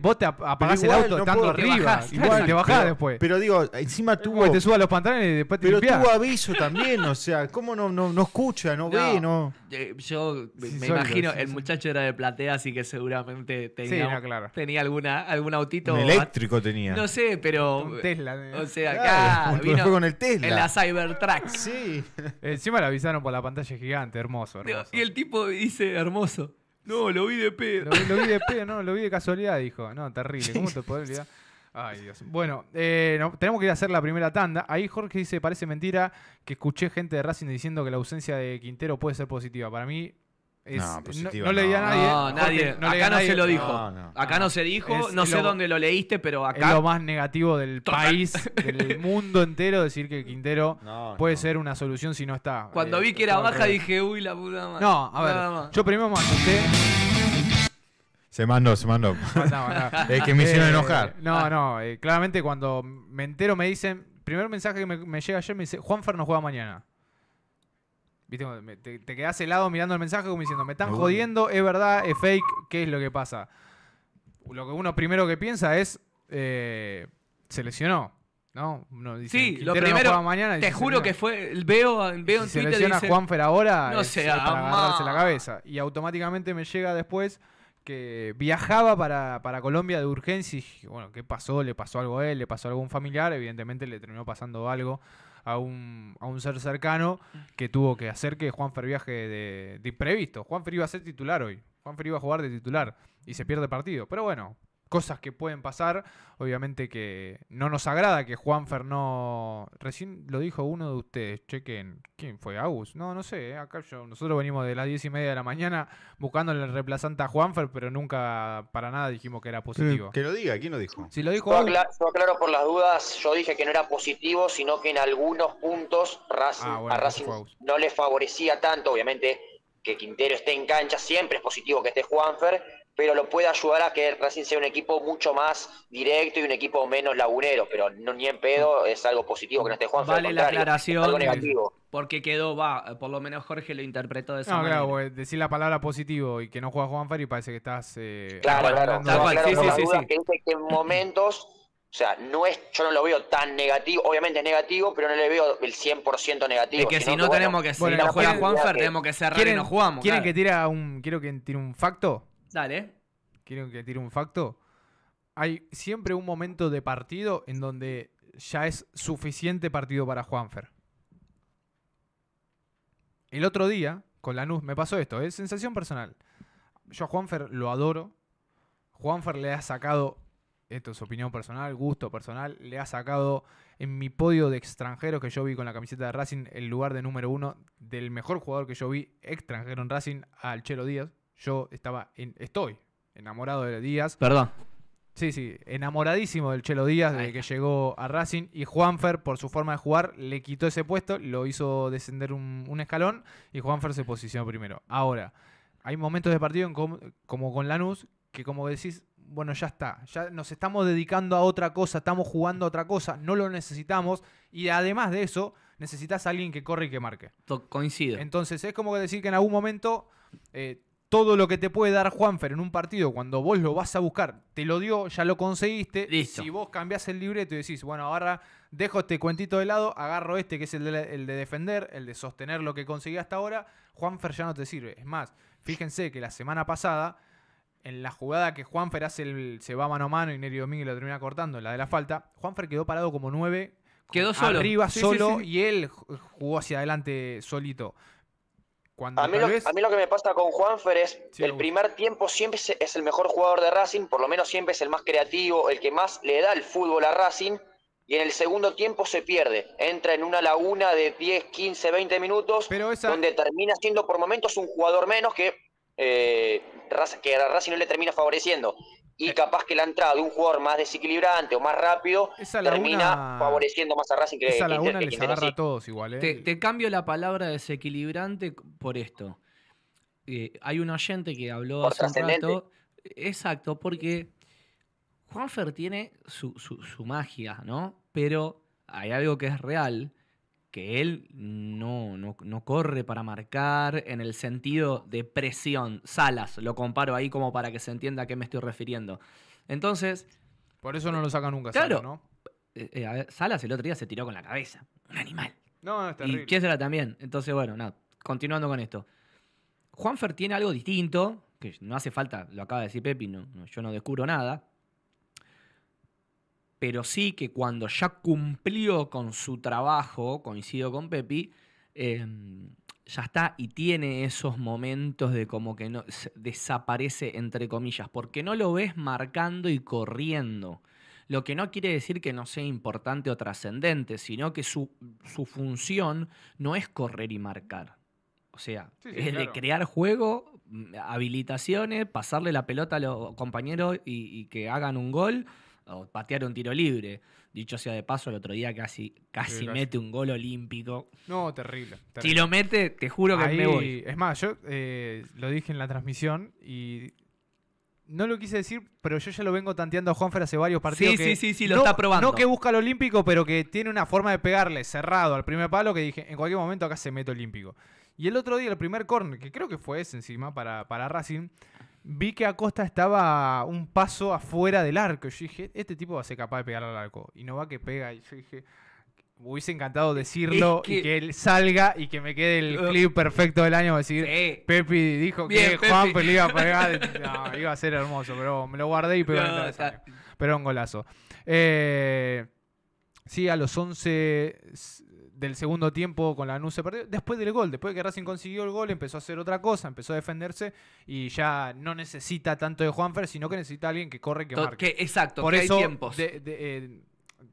vos, te, apagás el auto estando arriba. y te bajás después. Pero digo, encima tuvo. te suba los pantalones y después te Pero tuvo aviso también, o sea, ¿cómo no, no, escucha, no, ve, no? Eh, yo
me imagino, el muchacho era de platea, así que seguramente tenía, claro. tenía alguna, algún
autito.
eléctrico tenía. No
sé, pero. Tesla. O sea, claro, acá. Vino con el Tesla. En la
Cybertruck. Sí. Encima le avisaron por la pantalla gigante, hermoso. hermoso. Y el tipo dice, hermoso. No, lo vi de pedo. Lo, vi, de pedo, no, lo vi de casualidad, dijo. No, terrible. ¿Cómo te podés olvidar? Ay, Dios. Bueno, eh, tenemos que ir a hacer la primera tanda. Ahí Jorge dice, parece mentira que escuché gente de Racing diciendo que la ausencia de Quintero puede ser positiva. Para mí, no, leía a nadie. acá no se lo dijo.
acá no, se dijo. no sé dónde lo leíste, pero acá. Es lo
más negativo del país, del mundo entero, decir que Quintero puede ser una solución si no está. Cuando eh, vi que era
baja, dije, uy, la puta madre. No, a ver.
yo primero me asusté.
Se mandó, se mandó. es que me hicieron eh, enojar.
No, no. Eh, claramente, cuando me entero, me dicen. Primer mensaje que me, llega ayer me dice: Juanfer no juega mañana. Te, quedas quedás helado mirando el mensaje como diciendo, me están jodiendo, es verdad, es fake, ¿qué es lo que pasa? Lo que uno primero que piensa es, eh, se lesionó. ¿no? Uno sí, lo primero, mañana, te juro que fue,
veo, veo en Twitter... Se lesiona ahora, no para agarrarse la cabeza.
Y automáticamente me llega después que viajaba para, para, Colombia de urgencia y bueno, ¿qué pasó? ¿Le pasó algo a él? ¿Le pasó a algún familiar? Evidentemente le terminó pasando algo a un, ser cercano que tuvo que hacer que Juanfer viaje de, de imprevisto. Juanfer iba a ser titular hoy. Juanfer iba a jugar de titular y se pierde partido. Pero bueno, cosas que pueden pasar. Obviamente que no nos agrada que Juanfer no. Recién lo dijo uno de ustedes, chequen. ¿Quién fue? ¿Agus? No, no sé. ¿eh? Acá yo, nosotros venimos de las diez y media de la mañana buscando el reemplazante a Juanfer, pero nunca para nada dijimos que era positivo. Que lo
diga, ¿quién lo dijo? Si lo dijo. Yo,
aclaro, por las dudas, yo dije que no era positivo, sino que en algunos puntos ah, a Racing no le favorecía tanto, obviamente. Que Quintero esté en cancha siempre es positivo que esté Juanfer, pero lo puede ayudar a que Racing sea un equipo mucho más directo y un equipo menos laburero, pero no, ni en pedo es algo positivo que no esté Juanfer. Vale la aclaración, negativo.
porque quedó, va, por lo menos Jorge lo interpretó de esa no, Claro,
decir la palabra positivo y que no juega Juanfer y parece que estás... Eh, claro, claro, claro, sí, sí, sí,
que que en momentos... O sea, no es, yo no lo veo tan negativo, obviamente es negativo, pero no le veo el 100% negativo. Es que si no, tenemos que, si no juega Juanfer, tenemos que cerrar y no jugamos. ¿Quieren
quiero que tire un facto? Dale. quiero que tire un facto? Hay siempre un momento de partido en donde ya es suficiente partido para Juanfer. El otro día, con Lanús, me pasó esto, es sensación personal. Yo a Juanfer lo adoro. Juanfer le ha sacado, esto es opinión personal, gusto personal, le ha sacado en mi podio de extranjeros que yo vi con la camiseta de Racing el lugar de número uno del mejor jugador que yo vi extranjero en Racing al Chelo Díaz. Yo estaba, estoy enamorado de Díaz. Perdón. Sí, sí, enamoradísimo del Chelo Díaz desde que llegó a Racing y Juanfer por su forma de jugar le quitó ese puesto, lo hizo descender un, escalón y Juanfer se posicionó primero. Ahora, hay momentos de partido como con Lanús que como decís, bueno, ya está, ya nos estamos dedicando a otra cosa, estamos jugando a otra cosa, no lo necesitamos y además de eso necesitas a alguien que corre y que marque. coincide Entonces es como que decir que en algún momento... Eh, todo lo que te puede dar Juanfer en un partido, cuando vos lo vas a buscar, te lo dio, ya lo conseguiste. Si vos cambiás el libreto y decís, bueno, ahora dejo este cuentito de lado, agarro este que es el de, defender, el de sostener lo que conseguí hasta ahora, Juanfer ya no te sirve. Es más, fíjense que la semana pasada, en la jugada que Juanfer hace, el, se va mano a mano y Neri Domínguez lo termina cortando, la de la falta, Juanfer quedó parado como nueve quedó solo. arriba solo y él jugó hacia adelante solito a, mí
lo, que me pasa con Juanfer es el primer tiempo siempre es el mejor jugador de Racing, por lo menos siempre es el más creativo, el que más le da el fútbol a Racing, y en el segundo tiempo se pierde. Entra en una laguna de 10, 15, 20 minutos, donde termina siendo por momentos un jugador menos que, eh, que a Racing no le termina favoreciendo y eh. capaz que la entrada de un jugador más desequilibrante o más rápido termina favoreciendo más a Racing que Esa laguna agarra a todos
igual. ¿eh? Te, cambio la palabra desequilibrante por esto. Eh, hay un oyente que habló hace un rato. Exacto, porque Juanfer tiene su magia, ¿no? Pero hay algo que es real, que él no, no, corre para marcar en el sentido de presión. Salas, lo comparo ahí como para que se entienda a qué me estoy refiriendo. Entonces. Por eso no lo saca nunca, claro, Salas, ¿no? Eh, eh, Salas el otro día se tiró con la cabeza. Un
animal. No, está Y
también. Entonces, bueno, nada. Continuando con esto. Juanfer tiene algo distinto, que no hace falta, lo acaba de decir Pepi, yo no descubro nada pero sí que cuando ya cumplió con su trabajo, coincido con Pepi, em, ya está y tiene esos momentos de como que no, desaparece entre comillas, porque no lo ves marcando y corriendo. Lo que no quiere decir que no sea importante o trascendente, sino que su, función no es correr y marcar. O sea, es de crear juego, mm, habilitaciones, pasarle la pelota a los compañeros y que hagan un gol o patear un tiro libre. Dicho sea de paso, el otro día casi, casi mete un gol olímpico.
No, terrible. Si lo mete, te juro que me voy. Es más, yo eh, lo dije en la transmisión y no lo quise decir, pero yo ya lo vengo tanteando a Juanfer hace varios partidos. Sí, sí, sí, sí, lo está probando. No que busca el olímpico, pero que tiene una forma de pegarle cerrado al primer palo que dije, en cualquier momento acá se mete olímpico. Y el otro día, el primer corner, que creo que fue ese encima para, para Racing, vi que Acosta estaba un paso afuera del arco. Yo dije, este tipo va a ser capaz de pegar al arco. Y no va que pega. Y yo dije, hubiese encantado decirlo y que él salga y que me quede el clip perfecto del año. Decir, Pepi dijo que Juan le iba a pegar. iba a ser hermoso, pero me lo guardé y pegó Pero un golazo. Eh, sí, a los 11 del segundo tiempo con la se perdió. Después del gol, después de que Racing consiguió el gol, empezó a hacer otra cosa, empezó a defenderse y ya no necesita tanto de Juanfer, sino que necesita alguien que corre, que marque. exacto, Por que hay tiempos. Eh,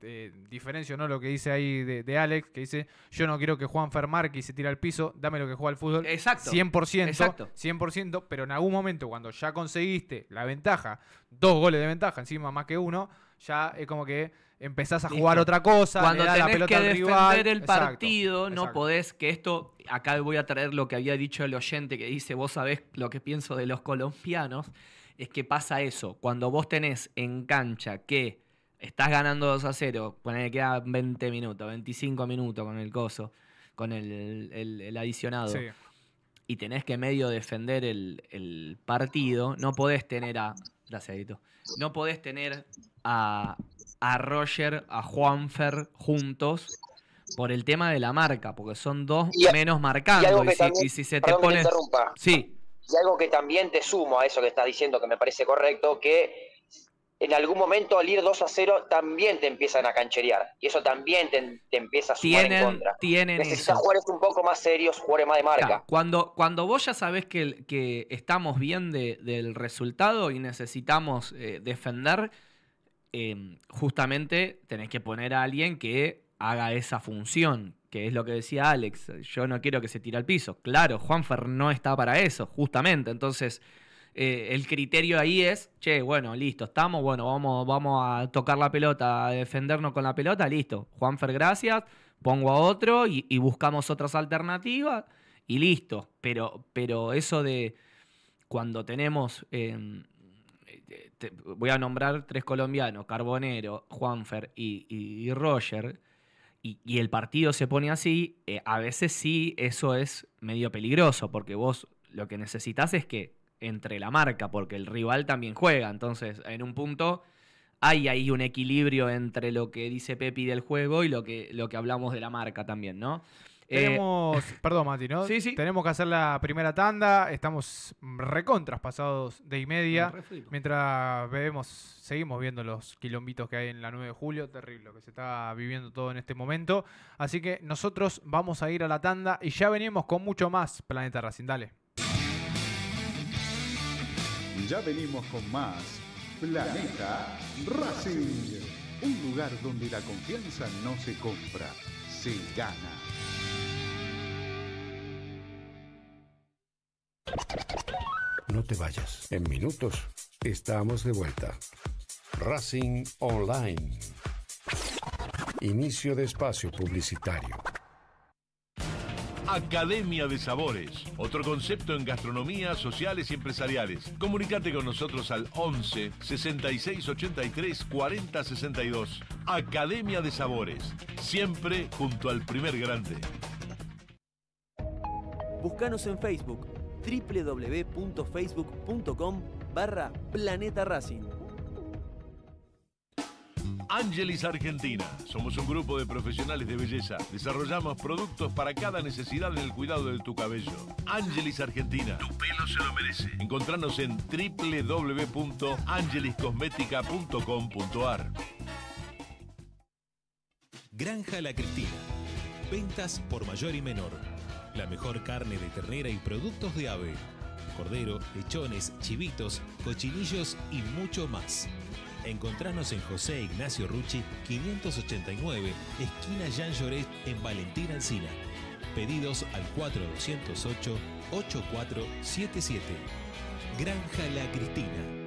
de, diferencio ¿no? lo que dice ahí de, Alex, que dice, yo no quiero que Juanfer marque y se tira al piso, dame lo que juega al fútbol. Exacto. 100%, exacto. 100%, pero en algún momento cuando ya conseguiste la ventaja, dos goles de ventaja, encima más que uno, ya es como que empezás a jugar otra cosa, cuando le tenés la pelota que defender el partido,
no podés que esto acá voy a traer lo que había dicho el oyente que dice, "Vos sabés lo que pienso de los colombianos", es que pasa eso, cuando vos tenés en cancha que estás ganando 2 a 0, ponele que quedan 20 minutos, 25 minutos con el coso, con el, adicionado. Y tenés que medio defender el, partido, no podés tener a Gracias, No podés tener a, Roger, a Juanfer juntos por el tema de la marca, porque son dos menos marcando. Y, si, se te pone. Sí.
Y algo que también te sumo a eso que estás diciendo, que me parece correcto, que en algún momento al ir 2 a 0 también te empiezan a cancherear. Y eso también te, empieza a sumar en contra. Necesitas jugadores un poco más serios, jugadores más de marca.
cuando, cuando vos ya sabés que, que estamos bien del resultado y necesitamos eh, defender Em, justamente tenés que poner a alguien que haga esa función, que es lo que decía Alex, yo no quiero que se tire al piso. Claro, Juanfer no está para eso, justamente. Entonces, eh, el criterio ahí es, che, bueno, listo, estamos, bueno, vamos, vamos a tocar la pelota, a defendernos con la pelota, listo. Juanfer, gracias, pongo a otro y, buscamos otras alternativas y listo. Pero, pero eso de cuando tenemos... Em, voy a nombrar tres colombianos, Carbonero, Juanfer y, y, Roger, y, el partido se pone así, eh, a veces sí eso es medio peligroso, porque vos lo que necesitas es que entre la marca, porque el rival también juega, entonces en un punto hay ahí un equilibrio entre lo que dice Pepi del juego y lo que, lo que hablamos de la marca también,
¿no? Eh, Tenemos, perdón Mati, ¿no? Tenemos que hacer la primera tanda, estamos recontras pasados de y media, mientras bebemos, seguimos viendo los quilombitos que hay en la 9 de julio, terrible lo que se está viviendo todo en este momento, así que nosotros vamos a ir a la tanda y ya venimos con mucho más Planeta Racing, dale.
Ya venimos con más Planeta Racing, un lugar donde la confianza no se compra, se gana.
No te vayas. En minutos estamos de vuelta. Racing Online. Inicio de espacio publicitario. Academia de Sabores, otro concepto en gastronomía, sociales y empresariales. Comunícate con nosotros al 11 66 83 40 62. Academia de Sabores, siempre junto al primer
grande. Búscanos en Facebook www.facebook.com barra Planeta Racing.
Angelis Argentina. Somos un grupo de profesionales de belleza. Desarrollamos productos para cada necesidad en el cuidado de tu cabello. Angelis Argentina. Tu pelo se lo merece. Encontranos en www.angeliscosmetica.com.ar Granja La Cristina. Ventas por mayor y menor la mejor carne de ternera y productos de ave. Cordero, lechones, chivitos, cochinillos y mucho más. Encontranos en José Ignacio Rucci, 589, esquina Jean Lloret, en Valentín Alcina. Pedidos al 4208-8477. Granja La Cristina.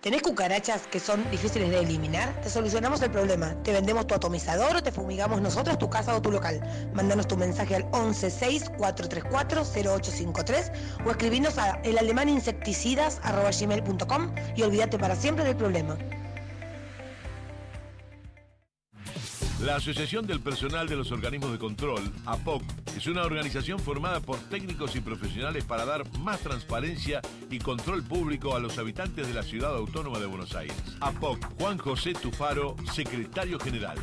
¿Tenés cucarachas que son difíciles de eliminar? Te solucionamos el problema. Te vendemos tu atomizador o te fumigamos nosotros tu casa o tu local. Mándanos tu mensaje al 116-434-0853 o escribinos a elalemaninsecticidas.com y olvídate para siempre del problema.
La Asociación del Personal de los Organismos de Control, APOC, es una organización formada por técnicos y profesionales para dar más transparencia y control público a los habitantes de la ciudad autónoma de Buenos Aires. APOC, Juan José Tufaro, secretario general.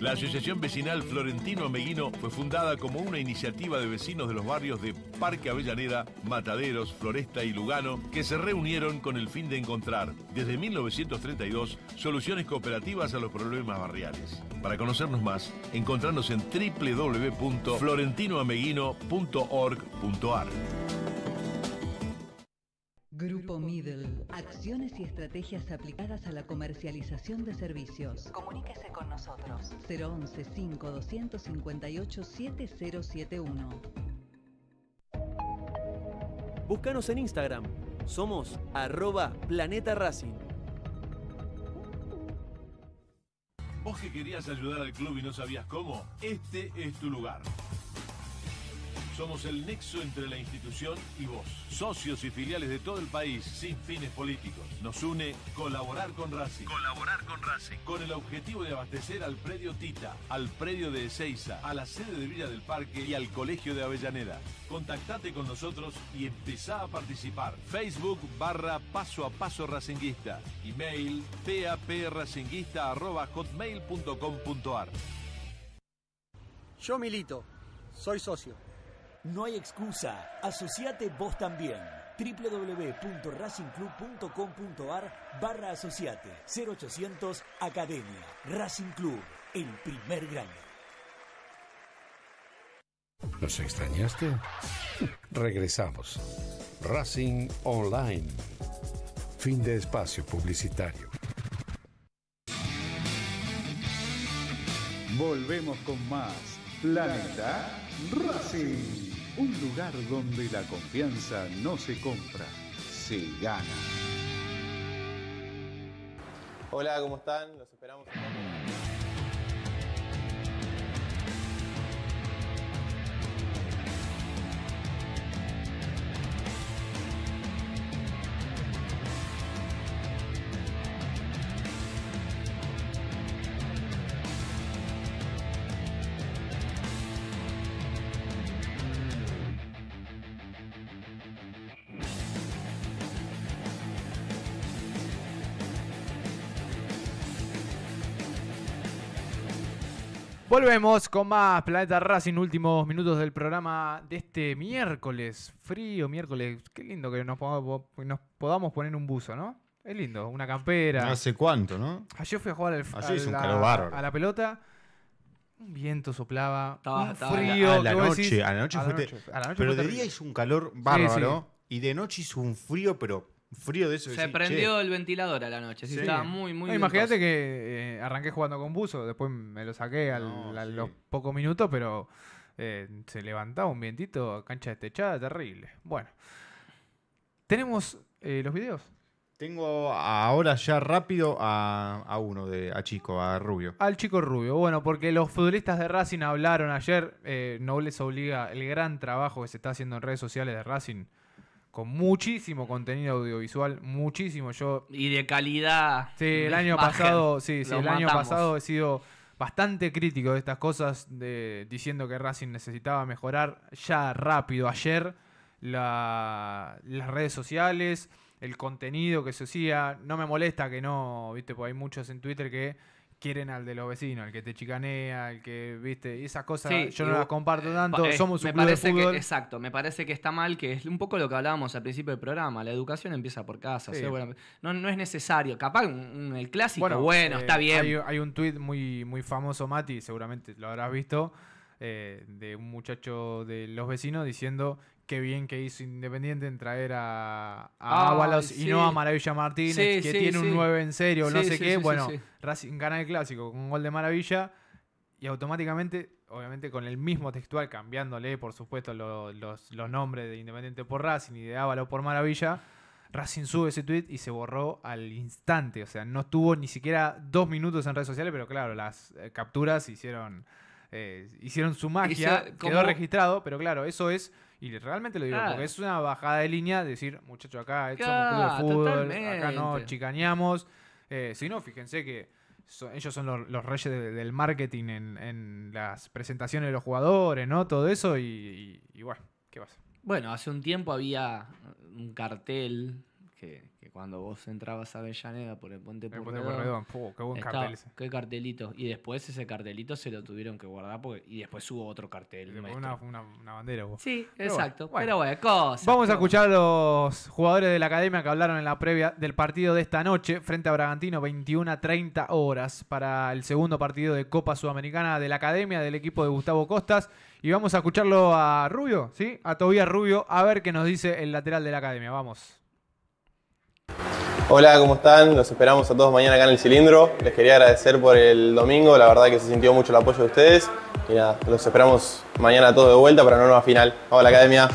La Asociación Vecinal Florentino Ameguino fue fundada como una iniciativa de vecinos de los barrios de Parque Avellaneda, Mataderos, Floresta y Lugano, que se reunieron con el fin de encontrar, desde 1932, soluciones cooperativas a los problemas barriales. Para conocernos más, encontrarnos en www.florentinoameguino.org.ar.
y estrategias aplicadas a la comercialización de servicios. Comuníquese con nosotros. 011 5 258 7071.
Búscanos en Instagram. Somos arroba Planeta Racing. Vos que
querías ayudar al club y no sabías cómo, este es tu lugar. Somos el nexo entre la institución y vos. Socios y filiales de todo el país, sin fines políticos. Nos une colaborar con Racing. Colaborar con Racing. Con el objetivo de abastecer al predio Tita, al predio de Ezeiza, a la sede de Villa del Parque y al Colegio de Avellaneda. Contactate con nosotros y empezá a participar. Facebook barra Paso a Paso Racinguista. Email hotmail.com.ar Yo milito, soy socio. No hay excusa. Asociate vos también. www.racingclub.com.ar barra asociate 0800 Academia. Racing Club, el primer gran ¿Nos extrañaste? Regresamos. Racing Online. Fin de espacio publicitario.
Volvemos con más Planeta Racing. Un lugar donde la confianza no se compra, se gana. Hola, ¿cómo están? Los esperamos. en
Volvemos con más Planeta Racing, últimos minutos del programa de este miércoles, frío miércoles. Qué lindo que nos, podamos, nos podamos poner un buzo, ¿no? Es lindo, una campera. ¿Hace
cuánto, no? Ayer
fui a jugar al, a la pelota. Un viento soplaba,
estaba, frío. A la, noche, a la noche, a fue, Pero de día hizo un calor bárbaro y de noche hizo un frío, pero frío de eso. Se prendió
el ventilador a la noche, sí, estaba muy, muy... Imagínate
que eh, arranqué jugando con buzo, después me lo saqué a los pocos minutos, pero eh, se levantaba un vientito, cancha techada, terrible. Bueno,
tenemos eh, los videos. Tengo ahora ya rápido a, uno, de, a Chico, a Rubio. Al Chico
Rubio, bueno, porque los futbolistas de Racing hablaron ayer, no les obliga el gran trabajo que se está haciendo en redes sociales de Racing con muchísimo contenido audiovisual, muchísimo. Yo
y de calidad. Sí, el año pasado, sí, el año pasado
he sido bastante crítico de estas cosas, de, diciendo que Racing necesitaba mejorar ya rápido ayer las redes sociales, el contenido que se hacía. No me molesta que no, viste, porque hay muchos en Twitter que quieren al de los vecinos, al que te chicanea, al que, viste, y esas cosas yo no las comparto tanto, eh, somos un club de fútbol.
exacto, me parece que está mal, que es un poco lo que hablábamos al principio del programa, la educación empieza por casa, no, no, es necesario, capaz el clásico, bueno, bueno eh, está bien.
Hay, un tuit muy, muy famoso, Mati, seguramente lo habrás visto, eh, de un muchacho de los vecinos diciendo qué bien que hizo Independiente en traer a, Ábalos y no a Maravilla Martínez, que tiene un 9 en serio, no sé qué. bueno, Racing gana el clásico con un gol de Maravilla y automáticamente, obviamente con el mismo textual, cambiándole por supuesto los, nombres de Independiente por Racing y de Ábalos por Maravilla. Racing sube ese tweet y se borró al instante. O sea, no estuvo ni siquiera dos minutos en redes sociales, pero claro, las eh, capturas hicieron, eh, hicieron su magia, quedó registrado, pero claro, eso es y realmente lo digo, porque es una bajada de línea decir, muchachos, acá somos un club de fútbol, acá no chicañamos. Eh, si no, fíjense que ellos son los, reyes del marketing en, las presentaciones de los jugadores, ¿no? Todo eso y bueno, ¿qué pasa?
Bueno, hace un tiempo había un cartel que, cuando vos entrabas a Avellaneda por el Puente Pueyrredón, qué buen cartel ese. Qué cartelito. Y después ese cartelito se lo tuvieron que guardar y después hubo otro cartel. Una, una, bandera. Vos. Sí, exacto. Pero bueno, Vamos a escuchar
a los jugadores de la academia que hablaron en la previa del partido de esta noche frente a Bragantino, 21 a 30 horas para el segundo partido de Copa Sudamericana de la academia del equipo de Gustavo Costas. Y vamos a escucharlo a Rubio, ¿sí? A Tobías Rubio, a ver qué nos dice el lateral de la academia. Vamos.
Hola, ¿cómo están? Los esperamos a todos mañana acá en el cilindro. Les quería agradecer por el domingo, la verdad
que se sintió mucho el apoyo de ustedes. Y los esperamos mañana todos de vuelta para una nueva final. Vamos la academia.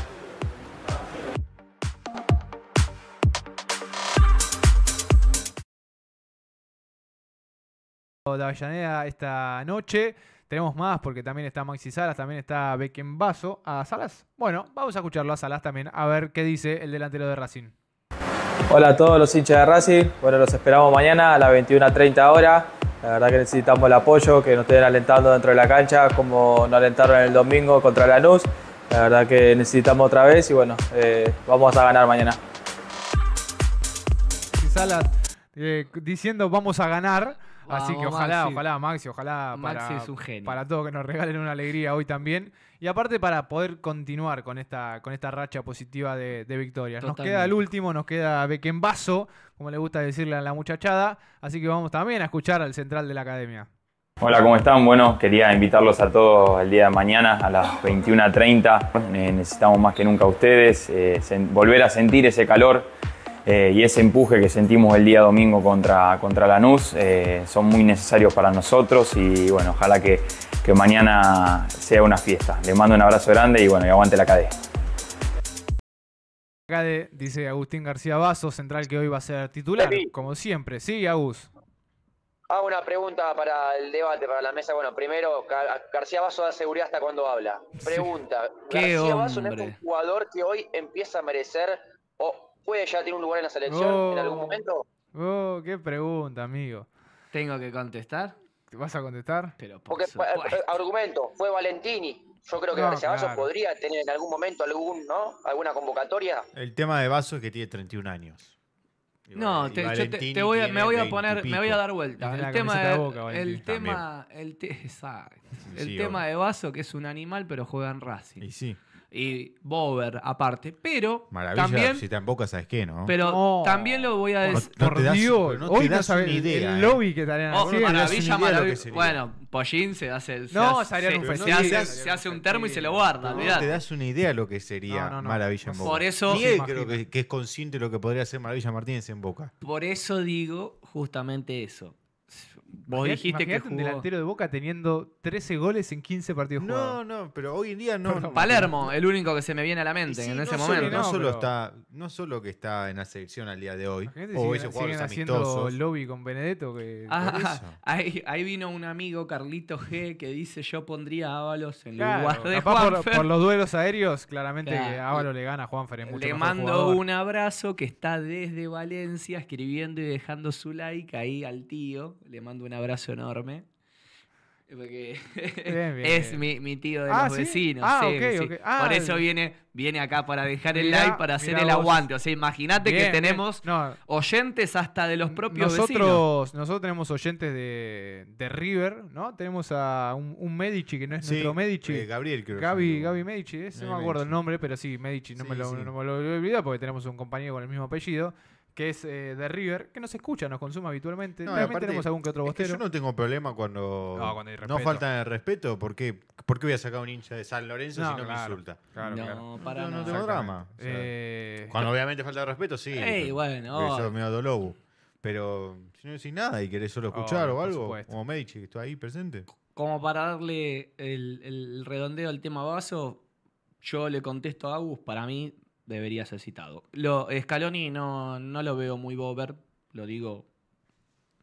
La Avellaneda esta noche. Tenemos más porque también está Maxi Salas, también está Beckenbaso. ¿A Salas? Bueno, vamos a escucharlo a Salas también, a ver qué dice el delantero de Racing. Hola a todos los hinchas de Racing. Bueno, los esperamos mañana a las 21.30 horas. La verdad que necesitamos el apoyo, que nos estén alentando dentro de la cancha, como nos alentaron el domingo contra Lanús. La verdad que necesitamos otra vez y bueno, eh, vamos a ganar mañana. Salas eh, diciendo vamos a ganar. así que ojalá, ojalá, Maxi, ojalá Maxi para, es para todos que nos regalen una alegría hoy también. Y aparte para poder continuar con esta, con esta racha positiva de, victorias. Nos queda el último, nos queda Beckenbaso, como le gusta decirle a la muchachada. Así que vamos también a escuchar al central de la academia. Hola,
¿cómo están? Bueno, quería invitarlos a todos el día de mañana a las 21.30. Eh, necesitamos más que nunca a ustedes, eh, volver a sentir ese calor eh, y ese empuje que sentimos el día domingo contra, contra Lanús eh, son muy necesarios para nosotros y bueno, ojalá que, mañana sea una fiesta. Les mando un abrazo grande y bueno, y aguante la cadena.
Cade, dice Agustín García Vaso, central que hoy va a ser titular, como siempre. Sí, Agus.
hago una pregunta para el debate, para la mesa. Bueno, primero, García Vaso da seguridad hasta cuando habla. Pregunta. García Vaso no es un jugador que hoy empieza a merecer o ¿Puede ya tener un lugar en la selección en algún oh. momento?
Oh, qué pregunta, amigo. ¿Tengo que contestar? ¿Te ¿Vas a contestar?
Pero
Porque, eh, eh, argumento, fue Valentini. Yo creo que no, podría tener en algún momento algún, alguna convocatoria.
El tema de Vaso es que tiene 31 años. no, te, te,
voy a, me voy a poner, me voy a dar vuelta. El tema, de, el
tema, de Vaso, que es un animal, pero juega en Racing. Y sí y
Bober aparte, pero Maravilla, también, si tampoco sabes qué, ¿no?
Pero también lo voy a
decir. No, te das, Dios, no hoy no sabes idea, el ¿eh? lobby que estarían oh, haciendo. Maravilla, maravilla. Bueno,
Pollín se hace, el no, se, se, hace, un termo y se lo guarda. No, te das
una idea lo que sería Maravilla en Por eso, Ni creo que, es consciente lo que podría ser Maravilla Martínez en Boca.
Por eso digo justamente eso Vos dijiste que jugó... un delantero
de Boca teniendo 13 goles en 15 partidos no, No, no, pero hoy en día no. Palermo,
el único que se me viene a la mente en ese momento. no, solo está, no solo que está en la selección al día de hoy, o si siguen, haciendo lobby con Benedetto. Que... Ah, ah,
ah, ahí, vino un amigo, Carlito G, que dice yo pondría a Ábalos en lugar de Juan por, los
duelos aéreos, claramente Ábalos le gana a Juanfer Le mando un
abrazo que está desde Valencia escribiendo y dejando su like ahí al tío. Le mando un abrazo enorme. es Mi, tío de ah, los vecinos. Ah, Por ah, eso viene, viene acá para dejar el like, para hacer el aguante. O sea, imagínate que tenemos oyentes hasta de los
propios nosotros, vecinos. Nosotros tenemos oyentes de, River, ¿no? Tenemos a un, Medici que no es nuestro Medici. Eh, Gabriel, creo. Gaby, Medici, no me acuerdo el nombre, pero sí, Medici, no, me, lo, no me lo porque tenemos un compañero con el mismo apellido que es eh, de
River, que nos escucha, nos consume habitualmente. También tenemos algún que otro bostero. yo no tengo problema cuando no, falta el respeto, ¿por qué voy a sacar un hincha de San Lorenzo si no me insulta? Claro, no, para no, tengo drama. Eh, cuando obviamente falta de respeto, sí. Ey, bueno. Eso es medio Pero si no decís nada y querés solo escuchar o algo, como meichi que está ahí presente.
Como para darle el, el redondeo al tema vaso, yo le contesto a Agus, para mí debería ser citado. Lo, Scaloni no, no lo veo muy bober,
lo digo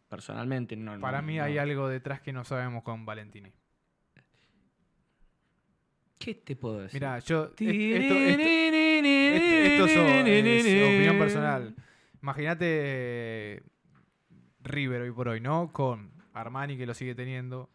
personalmente. No, Para mí hay algo detrás que no sabemos con Valentini. ¿Qué te puedo decir? Mira, yo. Esto, es opinión personal. Imagínate eh, River hoy por hoy, ¿no? Con Armani que lo sigue teniendo.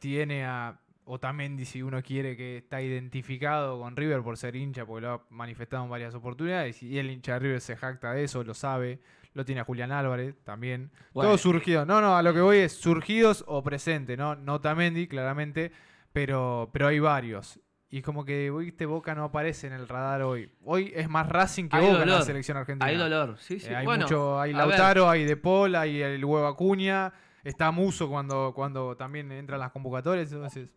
Tiene a Otamendi, si uno quiere, que está identificado con River por ser hincha, porque lo ha manifestado en varias oportunidades, y el hincha de River se jacta de eso, lo sabe, lo tiene a Julián Álvarez también. Todo surgido, no, no, a lo que voy es surgidos o presente, ¿no? No Otamendi, claramente, pero, pero hay varios. Y como que ¿viste? Boca no aparece en el radar hoy. Hoy es más Racing que Boca en la selección argentina. Hay dolor, sí, sí. Eh, hay mucho, hay Lautaro, hay De Paul, hay el huevo Acuña está Muso cuando, cuando también entran las convocatorias. Entonces.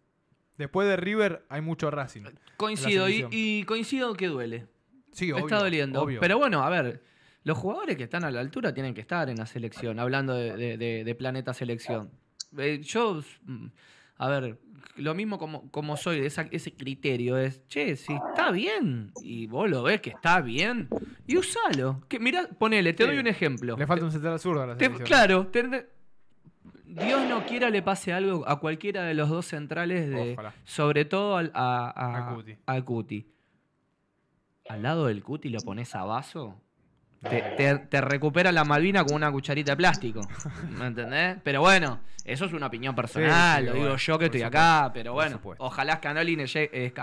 Después de River hay mucho Racing. Coincido, y,
coincido que duele. Sí, obvio, Está doliendo. Pero
bueno, a ver, los jugadores que están a la altura
tienen que estar en la selección, hablando de, planeta selección. Eh, yo, mm, a ver, lo mismo como, soy, esa, ese criterio es, che, si está bien y vos lo ves que está bien, y usalo. Que, mirá, ponele, te doy un ejemplo. Le
falta un central zurdo a la selección. claro,
Dios no quiera le pase algo a cualquiera de los dos centrales, de, sobre todo al, a, a, Cuti. Al lado del Cuti lo pones a vaso te, recupera la Malvina con una cucharita de plástico. ¿Me entendés? Pero bueno, eso es una opinión personal, lo digo yo que estoy acá, pero bueno, ojalá Scaloni le llegue, eh,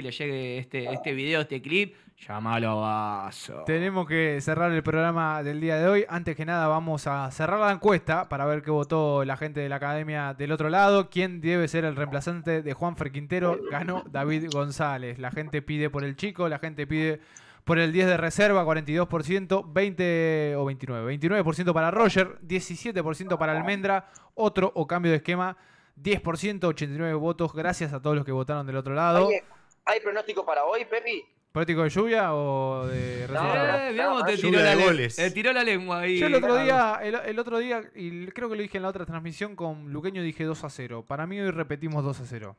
le llegue este, este video, este clip. Llámalo vaso.
Tenemos que cerrar el programa del día de hoy. Antes que nada, vamos a cerrar la encuesta para ver qué votó la gente de la academia del otro lado. ¿Quién debe ser el reemplazante de Juan Ferquintero? Ganó David González. La gente pide por el chico, la gente pide por el 10 de reserva, 42%, 20 o 29, 29% para Roger, 17% para Almendra, otro o cambio de esquema, 10%, 89 votos, gracias a todos los que votaron del otro lado.
¿Hay, pronóstico para hoy, Pepi?
¿Pronóstico de lluvia o de eh, reserva?
te tiró la, lengua ahí. Yo el
otro día, el, otro día, y creo que lo dije en la otra transmisión con Luqueño, dije 2 a 0. Para mí hoy repetimos 2 a 0.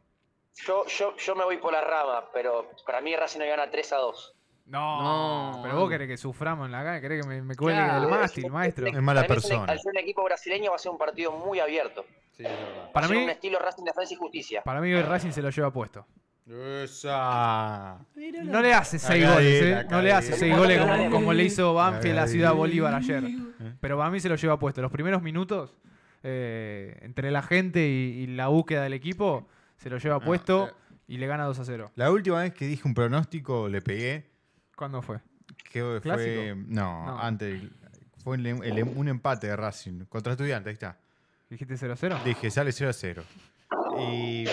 Yo, yo, yo me voy por la rama, pero para mí Racing no gana 3 a 2.
No, pero vos querés que suframos en la calle, querés que me, me cuelgue el mástil, maestro. Es mala persona. Al ser
un equipo brasileño va a ser un partido muy abierto. Sí, Para mí, un estilo Racing Justicia. Para
mí el Racing se lo lleva puesto.
No
le hace seis goles,
¿eh? No le hace seis goles como, le hizo Banfield a Ciudad Bolívar ayer. ¿Eh? Pero para mí se lo lleva puesto. Los primeros minutos, eh, entre la gente y, la búsqueda del equipo, se lo lleva puesto eh. y le gana 2 a 0.
La última vez que dije un pronóstico le pegué. ¿Cuándo fue? que fue? No, antes. Fue un empate de Racing contra Estudiantes, ahí está. ¿Dijiste a 0-0? Dije, sale 0-0. Y,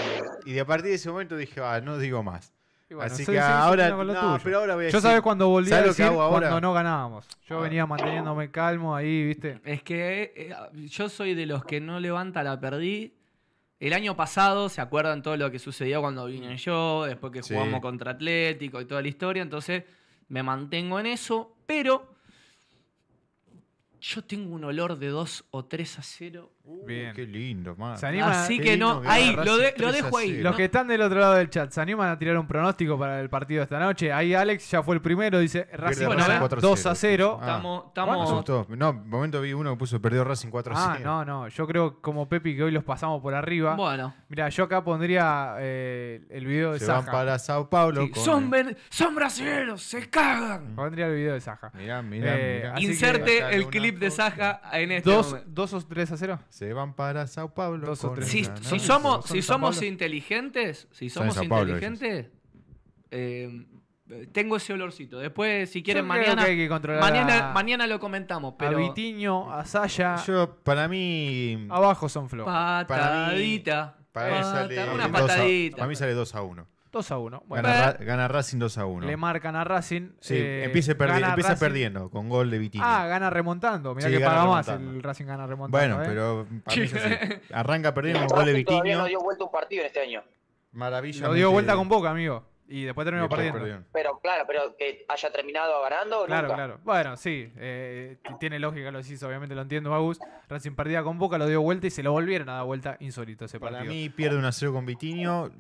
y de a partir de ese momento dije, ah, no digo más. Así que ahora. No, pero ahora Yo decir, sabes cuando volví a decir, que ahora? cuando no ganábamos.
Yo venía manteniéndome calmo ahí, ¿viste?
Es que eh, eh, yo soy de los que no levanta la perdí. El año pasado, ¿se acuerdan todo lo que sucedió cuando vine yo? Después que jugamos contra Atlético y toda la historia. Entonces, me mantengo en eso, pero yo tengo un olor de 2 o 3 a 0.
Uh, qué lindo,
man. Así que no,
ahí, lo, dejo ahí. Los que
están del otro lado del chat, ¿se animan a tirar un pronóstico para el partido de esta noche? Ahí Alex ya fue el primero, dice Racing 2 a 0. Ah. Estamos, estamos... No, momento vi uno que puso perdió Racing 4 a 0. Ah, no, no. Yo creo como Pepi que hoy los pasamos por arriba. Bueno. Mira, yo acá pondría eh, el video de Saja. van para Sao Paulo. son, brasileños, se cagan. Pondría el video de Saja. Mirá, mirá, eh, Inserte el clip de
Saja en este dos,
o tres a cero? Se van para Sao Paulo. Si, somos, si somos
inteligentes, si somos inteligentes, eh, tengo ese olorcito. Después, si quieren, mañana, mañana, mañana, lo comentamos. Pero... A
Vitiño,
a Saya. Yo, para mí. Abajo son flores. Patadita.
Para sale una
patadita. A, para mí sale 2 a 1. 2 a 1. gana, Racing 2 a 1. Le marcan a Racing. Sí, eh, empieza, perdiendo con gol de Vitinho. Ah, gana remontando. Mirá que paga más el Racing gana remontando. Bueno, eh. pero arranca perdiendo con gol de Vitinho. Todavía no dio
vuelta un partido en este año.
Maravilla. Lo dio vuelta con Boca,
amigo. Y después terminó perdiendo.
Pero claro, pero que haya terminado ganando. Claro, nunca. claro.
Bueno, sí. Eh, tiene lógica lo decís, obviamente lo entiendo, Agus. Racing perdía con Boca, lo dio vuelta y se lo volvieron a dar vuelta insólito ese partido. Para mí
pierde un 0 con Vitinho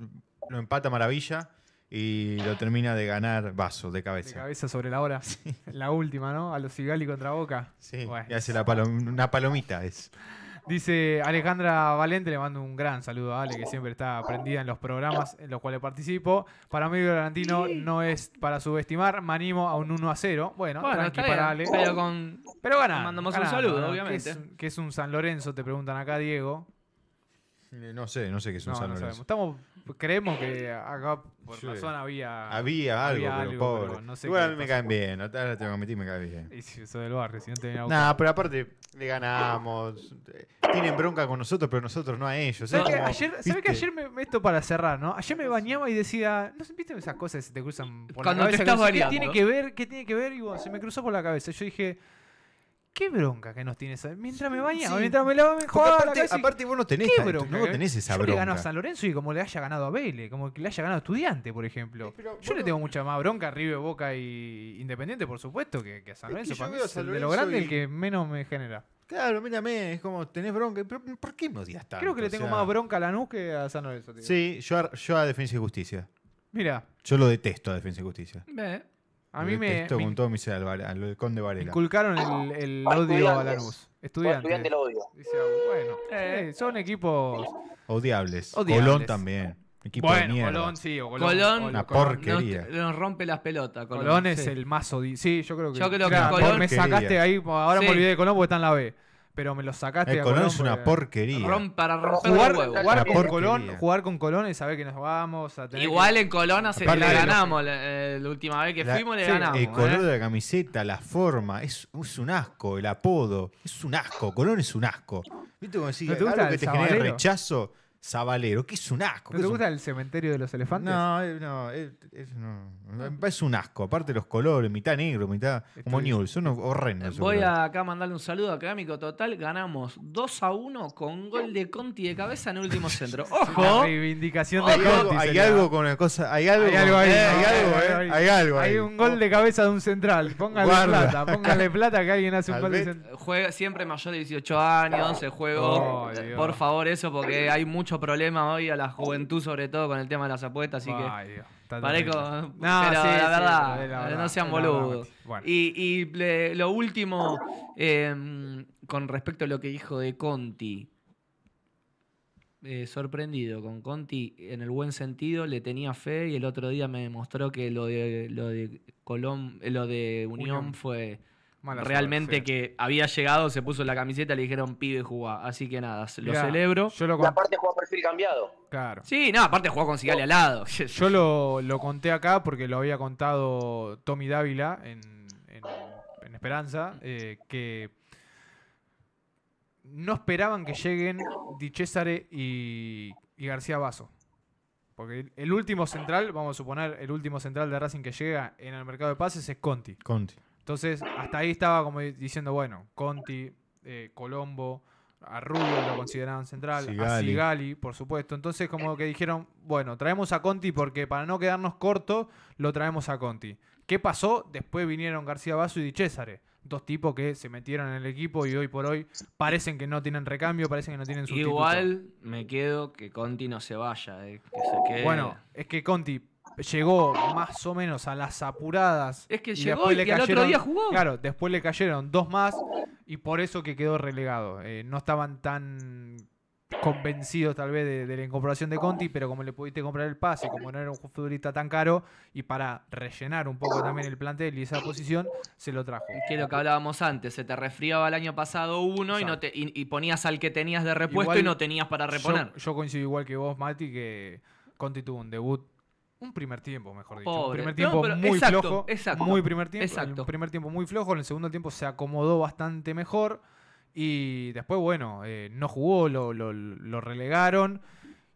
lo empata Maravilla y lo termina de ganar Vaso de cabeza. De cabeza sobre la hora.
La última, ¿no? A los
y contra Boca. Sí, y hace una palomita es.
Dice Alejandra Valente, le mando un gran saludo a Ale, que siempre está aprendida en los programas en los cuales participo. Para mí, Garantino no es para subestimar, me animo a un 1 a 0. Bueno, tranqui para Ale. Pero, con, Mandamos un saludo, obviamente. ¿Qué es, un San Lorenzo? Te preguntan acá, Diego.
Eh, no sé, no sé qué es un San Lorenzo.
Estamos pues creemos que acá por la zona había. Había algo, pero pobre. Pero no sé me caen
bien, ahora te lo cometí, me caen bien. Y si del barrio, si no pero aparte le ganamos. Tienen bronca con nosotros, pero nosotros no a ellos. ¿Sabes, ayer, que ayer
me, esto para cerrar, ¿no? Ayer me bañaba y decía, ¿no viste esas cosas que se te cruzan por Cuando la cabeza? ¿Qué tiene que ver? ¿Qué tiene que ver? Y bueno, se me cruzó por la cabeza. Yo dije. ¿Qué bronca que nos tiene Mientras me bañaba, mientras me lavaba, mejor. aparte, vos no tenés, ¿qué bronca, no que tenés esa yo bronca. le ganó a San Lorenzo y como le haya ganado a Vélez, como que le haya ganado a Estudiante, por ejemplo. yo le tengo mucha más bronca a River, Boca y Independiente, por supuesto, que, a San Lorenzo. Para de lo grande el que menos me
genera. Claro, mírame, es como tenés bronca. ¿Pero ¿Por qué me odias tanto? Creo que le tengo más bronca a Lanús que a San Lorenzo. Tío. Sí, yo a, Defensa y Justicia. Mira. Yo lo detesto a Defensa y Justicia.
Ve. A mí me. Esto con
todo me dice al, conde Varela. Inculcaron el, el odio a Lanús.
Estudiantes. Estudiante el odio. Dice, bueno, eh, son equipos.
Odiables. Odiables. Colón también. Equipo bueno, de mierda. Colón sí, o Colón. una porquería. Nos,
nos, rompe las pelotas. Colón, Colón es el más odi Sí, yo creo que. Yo creo que, Colón. Me sacaste ahí, ahora me olvidé de Colón porque está en la B pero me lo sacaste. El a Colón, es una porquería. para romper jugar,
Jugar, con Colón,
jugar con Colón y saber que nos vamos a
Igual en Colón le ganamos. Eh, la, última
vez que fuimos le ganamos. El color eh. de la camiseta, la forma, es, un asco. El apodo, es un asco. Colón es un asco. ¿Viste cómo decís? te gusta que te genera rechazo. Sabalero, que es un asco. ¿No
te gusta el cementerio de los elefantes? No, eh, no, eh,
es, un asco. Aparte los colores, mitad negro, mitad como Estoy... son eh, horrendos. Voy
acá a mandarle un saludo a
Académico Total. Ganamos 2 a 1 con gol de Conti de cabeza en el último centro. ¡Ojo! reivindicación de Hay algo
con la cosa. Hay algo, hay algo ahí. hay, algo, eh, hay, algo
Hay
un gol de cabeza de un central. Póngale plata, póngale plata que alguien hace un gol de central.
Juega siempre mayor de 18 años, se juego. por favor, eso, porque hay mucho problema hoy a la juventud, sobre todo con el tema de las apuestas, así que. parezco. No, la, verdad, no sean boludos. Y, lo último, em, con respecto a lo que dijo de Conti. Eh, sorprendido con Conti en el buen sentido, le tenía fe y el otro día me demostró que lo de lo de Colón, eh, lo de Unión. fue realmente que había llegado, se puso la camiseta y le dijeron pibe jugá. Así que nada, lo celebro.
Yo jugó perfil cambiado.
Claro. Sí, aparte jugó con sigale al lado. yo lo, conté acá porque lo había contado Tommy Dávila en, Esperanza, eh, que no esperaban que lleguen Di Cesare y, y García Vaso. Porque el último central, vamos a suponer, el último central de Racing que llega en el mercado de pases es Conti. Conti. Entonces, hasta ahí estaba como diciendo, bueno, Conti, eh, Colombo, a lo consideraban central, a Sigali, por supuesto. Entonces, como que dijeron, bueno, traemos a Conti porque para no quedarnos cortos, lo traemos a Conti. ¿Qué pasó? Después vinieron García Basso y Di Césare, dos tipos que se metieron en el equipo y hoy por hoy parecen que no tienen recambio, parecen que no tienen sustituto. Igual
me quedo que Conti no se vaya, eh, que se quede. Bueno,
es que Conti llegó más o menos a las apuradas. Es que llegó y el otro día jugó. Claro, después le cayeron dos más y por eso que quedó relegado. Eh, no estaban tan convencidos tal vez de, la incorporación de Conti, pero como le pudiste comprar el pase, como no era un futbolista tan caro, y para rellenar un poco también el plantel y esa posición, se lo trajo. Que
es lo que hablábamos antes, se
te resfriaba el año
pasado uno y, no te, ponías al que tenías de repuesto y no tenías para reponer.
yo coincido igual que vos, Mati, que Conti tuvo un debut un primer tiempo, mejor dicho. primer tiempo muy flojo. Exacto. Muy primer tiempo. Un primer tiempo muy flojo. En el segundo tiempo se acomodó bastante mejor. Y después, bueno, eh, no jugó, lo, lo, relegaron.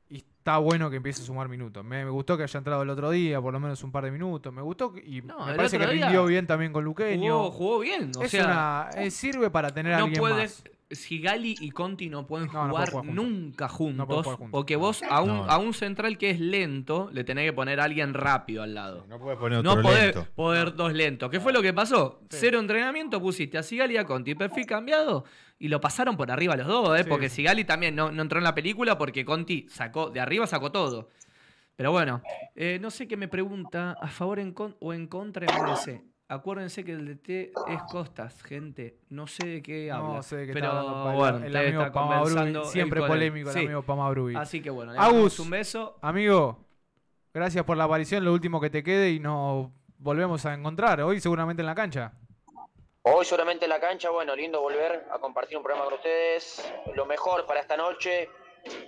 Y está bueno que empiece a sumar minutos. Me, gustó que haya entrado el otro día, por lo menos un par de minutos. Me gustó y me parece que rindió bien también con Luqueño. Jugó, bien. O eh, sirve para tener a alguien más
si Gali y Conti no pueden jugar, nunca juntos, o que vos a un, a un central que es lento le tenés que poner a alguien rápido al lado. No puedes poner dos lentos. ¿Qué fue lo que pasó? Cero entrenamiento pusiste a Sigali y a Conti, perfil cambiado y lo pasaron por arriba los dos, ¿eh? porque Sigali también no, entró en la película porque Conti sacó de arriba sacó todo. Pero bueno, eh, no sé qué me pregunta, a favor en o en contra, no sé acuérdense que el DT es Costas, gente. No sé de qué habla. No sé de qué pero, el, amigo Pama Siempre polémico el amigo Pama Brubi. Así que bueno, Agus,
un beso. Amigo, gracias por la aparición. Lo último que te quede y nos volvemos a encontrar. Hoy seguramente en la cancha.
Hoy seguramente en la cancha. Bueno, lindo volver a compartir un programa con ustedes. Lo mejor para esta noche.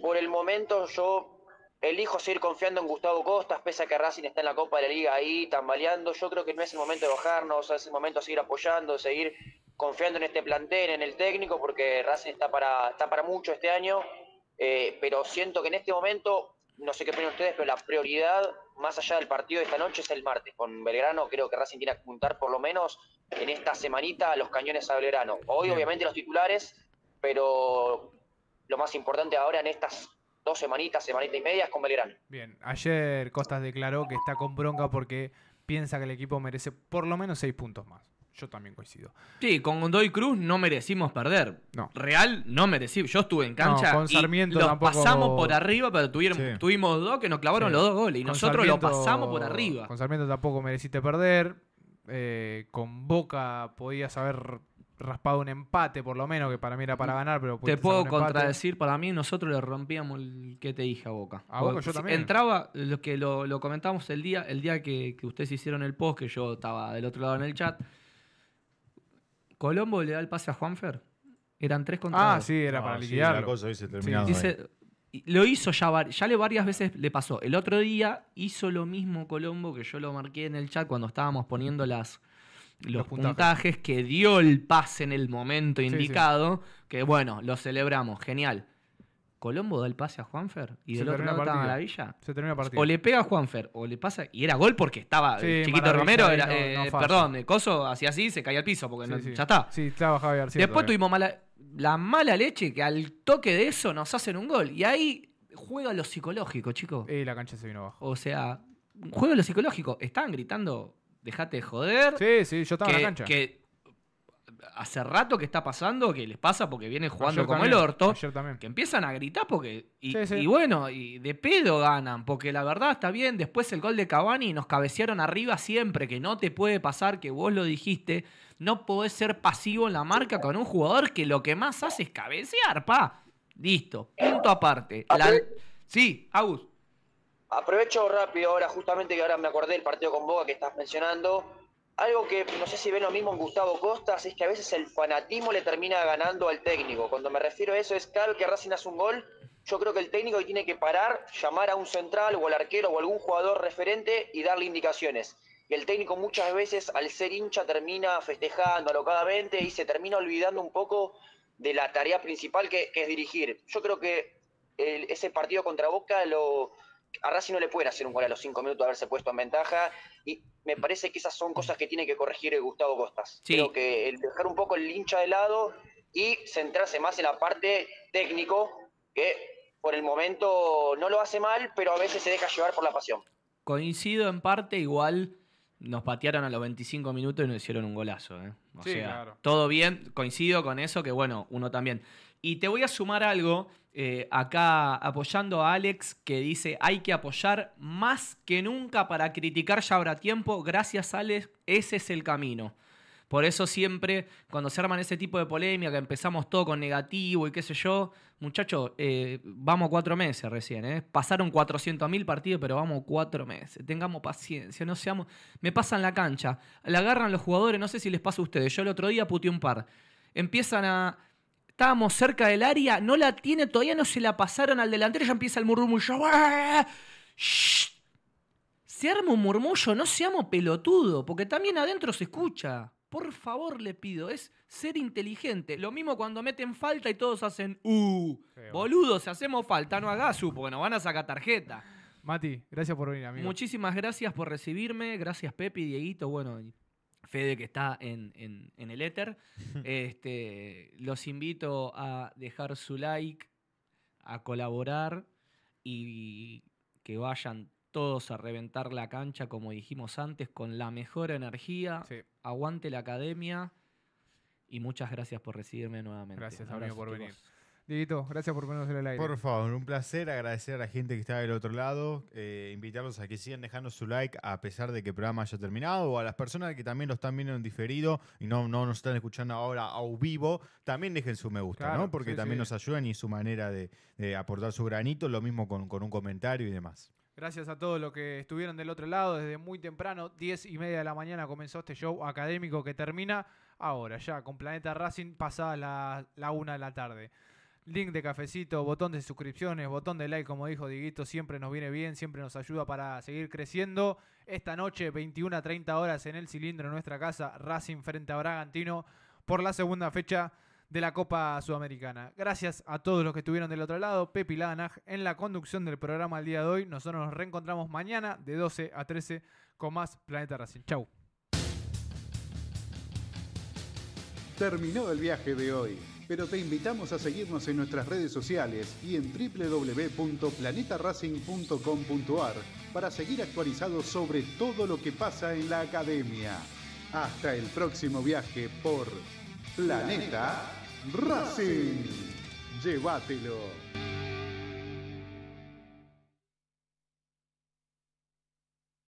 Por el momento yo elijo seguir confiando en Gustavo Costas, pese a que Racing está en la Copa de la Liga ahí tambaleando. Yo creo que no es el momento de bajarnos, es el momento de seguir apoyando, de seguir confiando en este plantel, en el técnico, porque Racing está para, está para mucho este año. Eh, pero siento que en este momento, no sé qué opinan ustedes, pero la prioridad, más allá del partido de esta noche, es el martes. Con Belgrano creo que Racing tiene que apuntar por lo menos en esta semanita a los cañones a Belgrano. Hoy, obviamente, los titulares, pero lo más importante ahora en estas dos semanitas, semanita y medias con Belgrano.
Bien, ayer Costas declaró que está con bronca porque piensa que el equipo merece por lo menos seis puntos más. Yo también coincido.
Sí, con Godoy Cruz no merecimos perder. No. Real no merecí. Yo estuve en cancha. con Sarmiento pasamos por arriba, pero tuvimos dos que nos clavaron los dos goles. Y nosotros lo pasamos por arriba. Con
Sarmiento tampoco mereciste perder. Eh, con Boca podías haber raspado un empate, por lo menos, que para mí era para ganar, pero Te puedo contradecir, para mí nosotros le
rompíamos el que te dije a Boca. Entraba, lo que lo, comentamos el día, el día que, ustedes hicieron el post, que yo estaba del otro lado en el chat. Colombo le da el pase a Juanfer. Eran tres contra Ah, sí, era ah, para liquidarlo. la cosa lo hizo ya, ya le varias veces le pasó. El otro día hizo lo mismo Colombo que yo lo marqué en el chat cuando estábamos poniendo las, los, puntajes. que dio el pase en el momento indicado, que bueno, lo celebramos, genial. Colombo da el pase a Juanfer y de del otro lado estaba Maravilla. Se termina partida. O le pega a Juanfer o le pasa y era gol porque estaba eh, Chiquito Romero, eh, perdón, el eh, Coso hacía así, se caía al piso porque ya está. Sí, estaba Javier. Después tuvimos la mala leche que al toque de eso nos hacen un gol y ahí juega lo psicológico, chicos. Y la cancha se vino abajo. O sea, juega lo psicológico. Estaban gritando Dejate de
joder. Sí, sí, yo estaba en la cancha. Que
hace rato que está pasando, que les pasa porque vienen jugando como el orto. también. Que empiezan a gritar porque. Y,
bueno, y
de pedo ganan. Porque la verdad está bien. Después el gol de Cavani nos cabecearon arriba siempre. Que no te puede pasar, que vos lo dijiste. No podés ser pasivo en la marca con un jugador que lo que más hace es cabecear, pa. Listo. Punto aparte. Sí,
Agus.
Aprovecho rápido ahora, justamente que ahora me acordé del partido con Boca que estás mencionando. Algo que no sé si ven lo mismo en Gustavo Costas es que a veces el fanatismo le termina ganando al técnico. Cuando me refiero a eso es cada que Racing hace un gol, yo creo que el técnico tiene que parar, llamar a un central o al arquero o algún jugador referente y darle indicaciones. Y el técnico muchas veces al ser hincha termina festejando alocadamente y se termina olvidando un poco de la tarea principal que, es dirigir. Yo creo que ese partido contra Boca lo, a Racing no le pueden hacer un gol a los 5 minutos de haberse puesto en ventaja. Y me parece que esas son cosas que tiene que corregir Gustavo Costas. Creo que dejar un poco el hincha de lado y centrarse más en la parte técnico, que por el momento no lo hace mal, pero a veces se deja llevar por la pasión.
Coincido en parte, igual nos patearon a los 25 minutos y nos hicieron un golazo. ¿eh? sea, todo bien, coincido con eso, que bueno, uno también y te voy a sumar algo eh, acá apoyando a Alex que dice hay que apoyar más que nunca para criticar ya habrá tiempo. Gracias Alex, ese es el camino. Por eso siempre cuando se arman ese tipo de polémica, que empezamos todo con negativo y qué sé yo, muchachos, eh, vamos cuatro meses recién. Eh. Pasaron 400.000 partidos, pero vamos cuatro meses. Tengamos paciencia, no seamos... Me pasan la cancha, la agarran los jugadores, no sé si les pasa a ustedes. Yo el otro día puteé un par. Empiezan a estábamos cerca del área, no la tiene, todavía no se la pasaron al delantero, ya empieza el murmullo. Se arma un murmullo, no seamos pelotudo, porque también adentro se escucha. Por favor, le pido, es ser inteligente. Lo mismo cuando meten falta y todos hacen, uh, boludo, si hacemos falta, no hagas, su porque nos van a sacar tarjeta.
Mati, gracias por venir, amigo.
Muchísimas gracias por recibirme, gracias Pepi, Dieguito, bueno, Fede que está en, en, el éter. Este, los invito a dejar su like, a colaborar y que vayan todos a reventar la cancha, como dijimos antes, con la mejor energía. Aguante la academia y muchas gracias por recibirme nuevamente. Gracias, a por venir.
Dieguito, gracias por ponernos el aire.
Por favor, un placer agradecer a la gente que está del otro lado, eh, invitarlos a que sigan dejando su like a pesar de que el programa haya terminado, o a las personas que también lo están viendo en diferido y no, no nos están escuchando ahora a vivo, también dejen su me gusta, ¿no? Porque también nos ayudan y su manera de, aportar su granito, lo mismo con, un comentario y demás.
Gracias a todos los que estuvieron del otro lado desde muy temprano, 10 y media de la mañana comenzó este show académico que termina ahora, ya con Planeta Racing pasada la, la una de la tarde. Link de cafecito, botón de suscripciones, botón de like, como dijo Diguito, siempre nos viene bien, siempre nos ayuda para seguir creciendo. Esta noche, 21 a 30 horas en el cilindro de nuestra casa, Racing frente a Bragantino por la segunda fecha de la Copa Sudamericana. Gracias a todos los que estuvieron del otro lado, Pepi Ladanaj, en la conducción del programa el día de hoy. Nosotros nos reencontramos mañana de 12 a 13 con más Planeta Racing. Chau.
Terminó el viaje de hoy pero te invitamos a seguirnos en nuestras redes sociales y en www.planetaracing.com.ar para seguir actualizados sobre todo lo que pasa en la academia. Hasta el próximo viaje por Planeta, Racing. Llévatelo.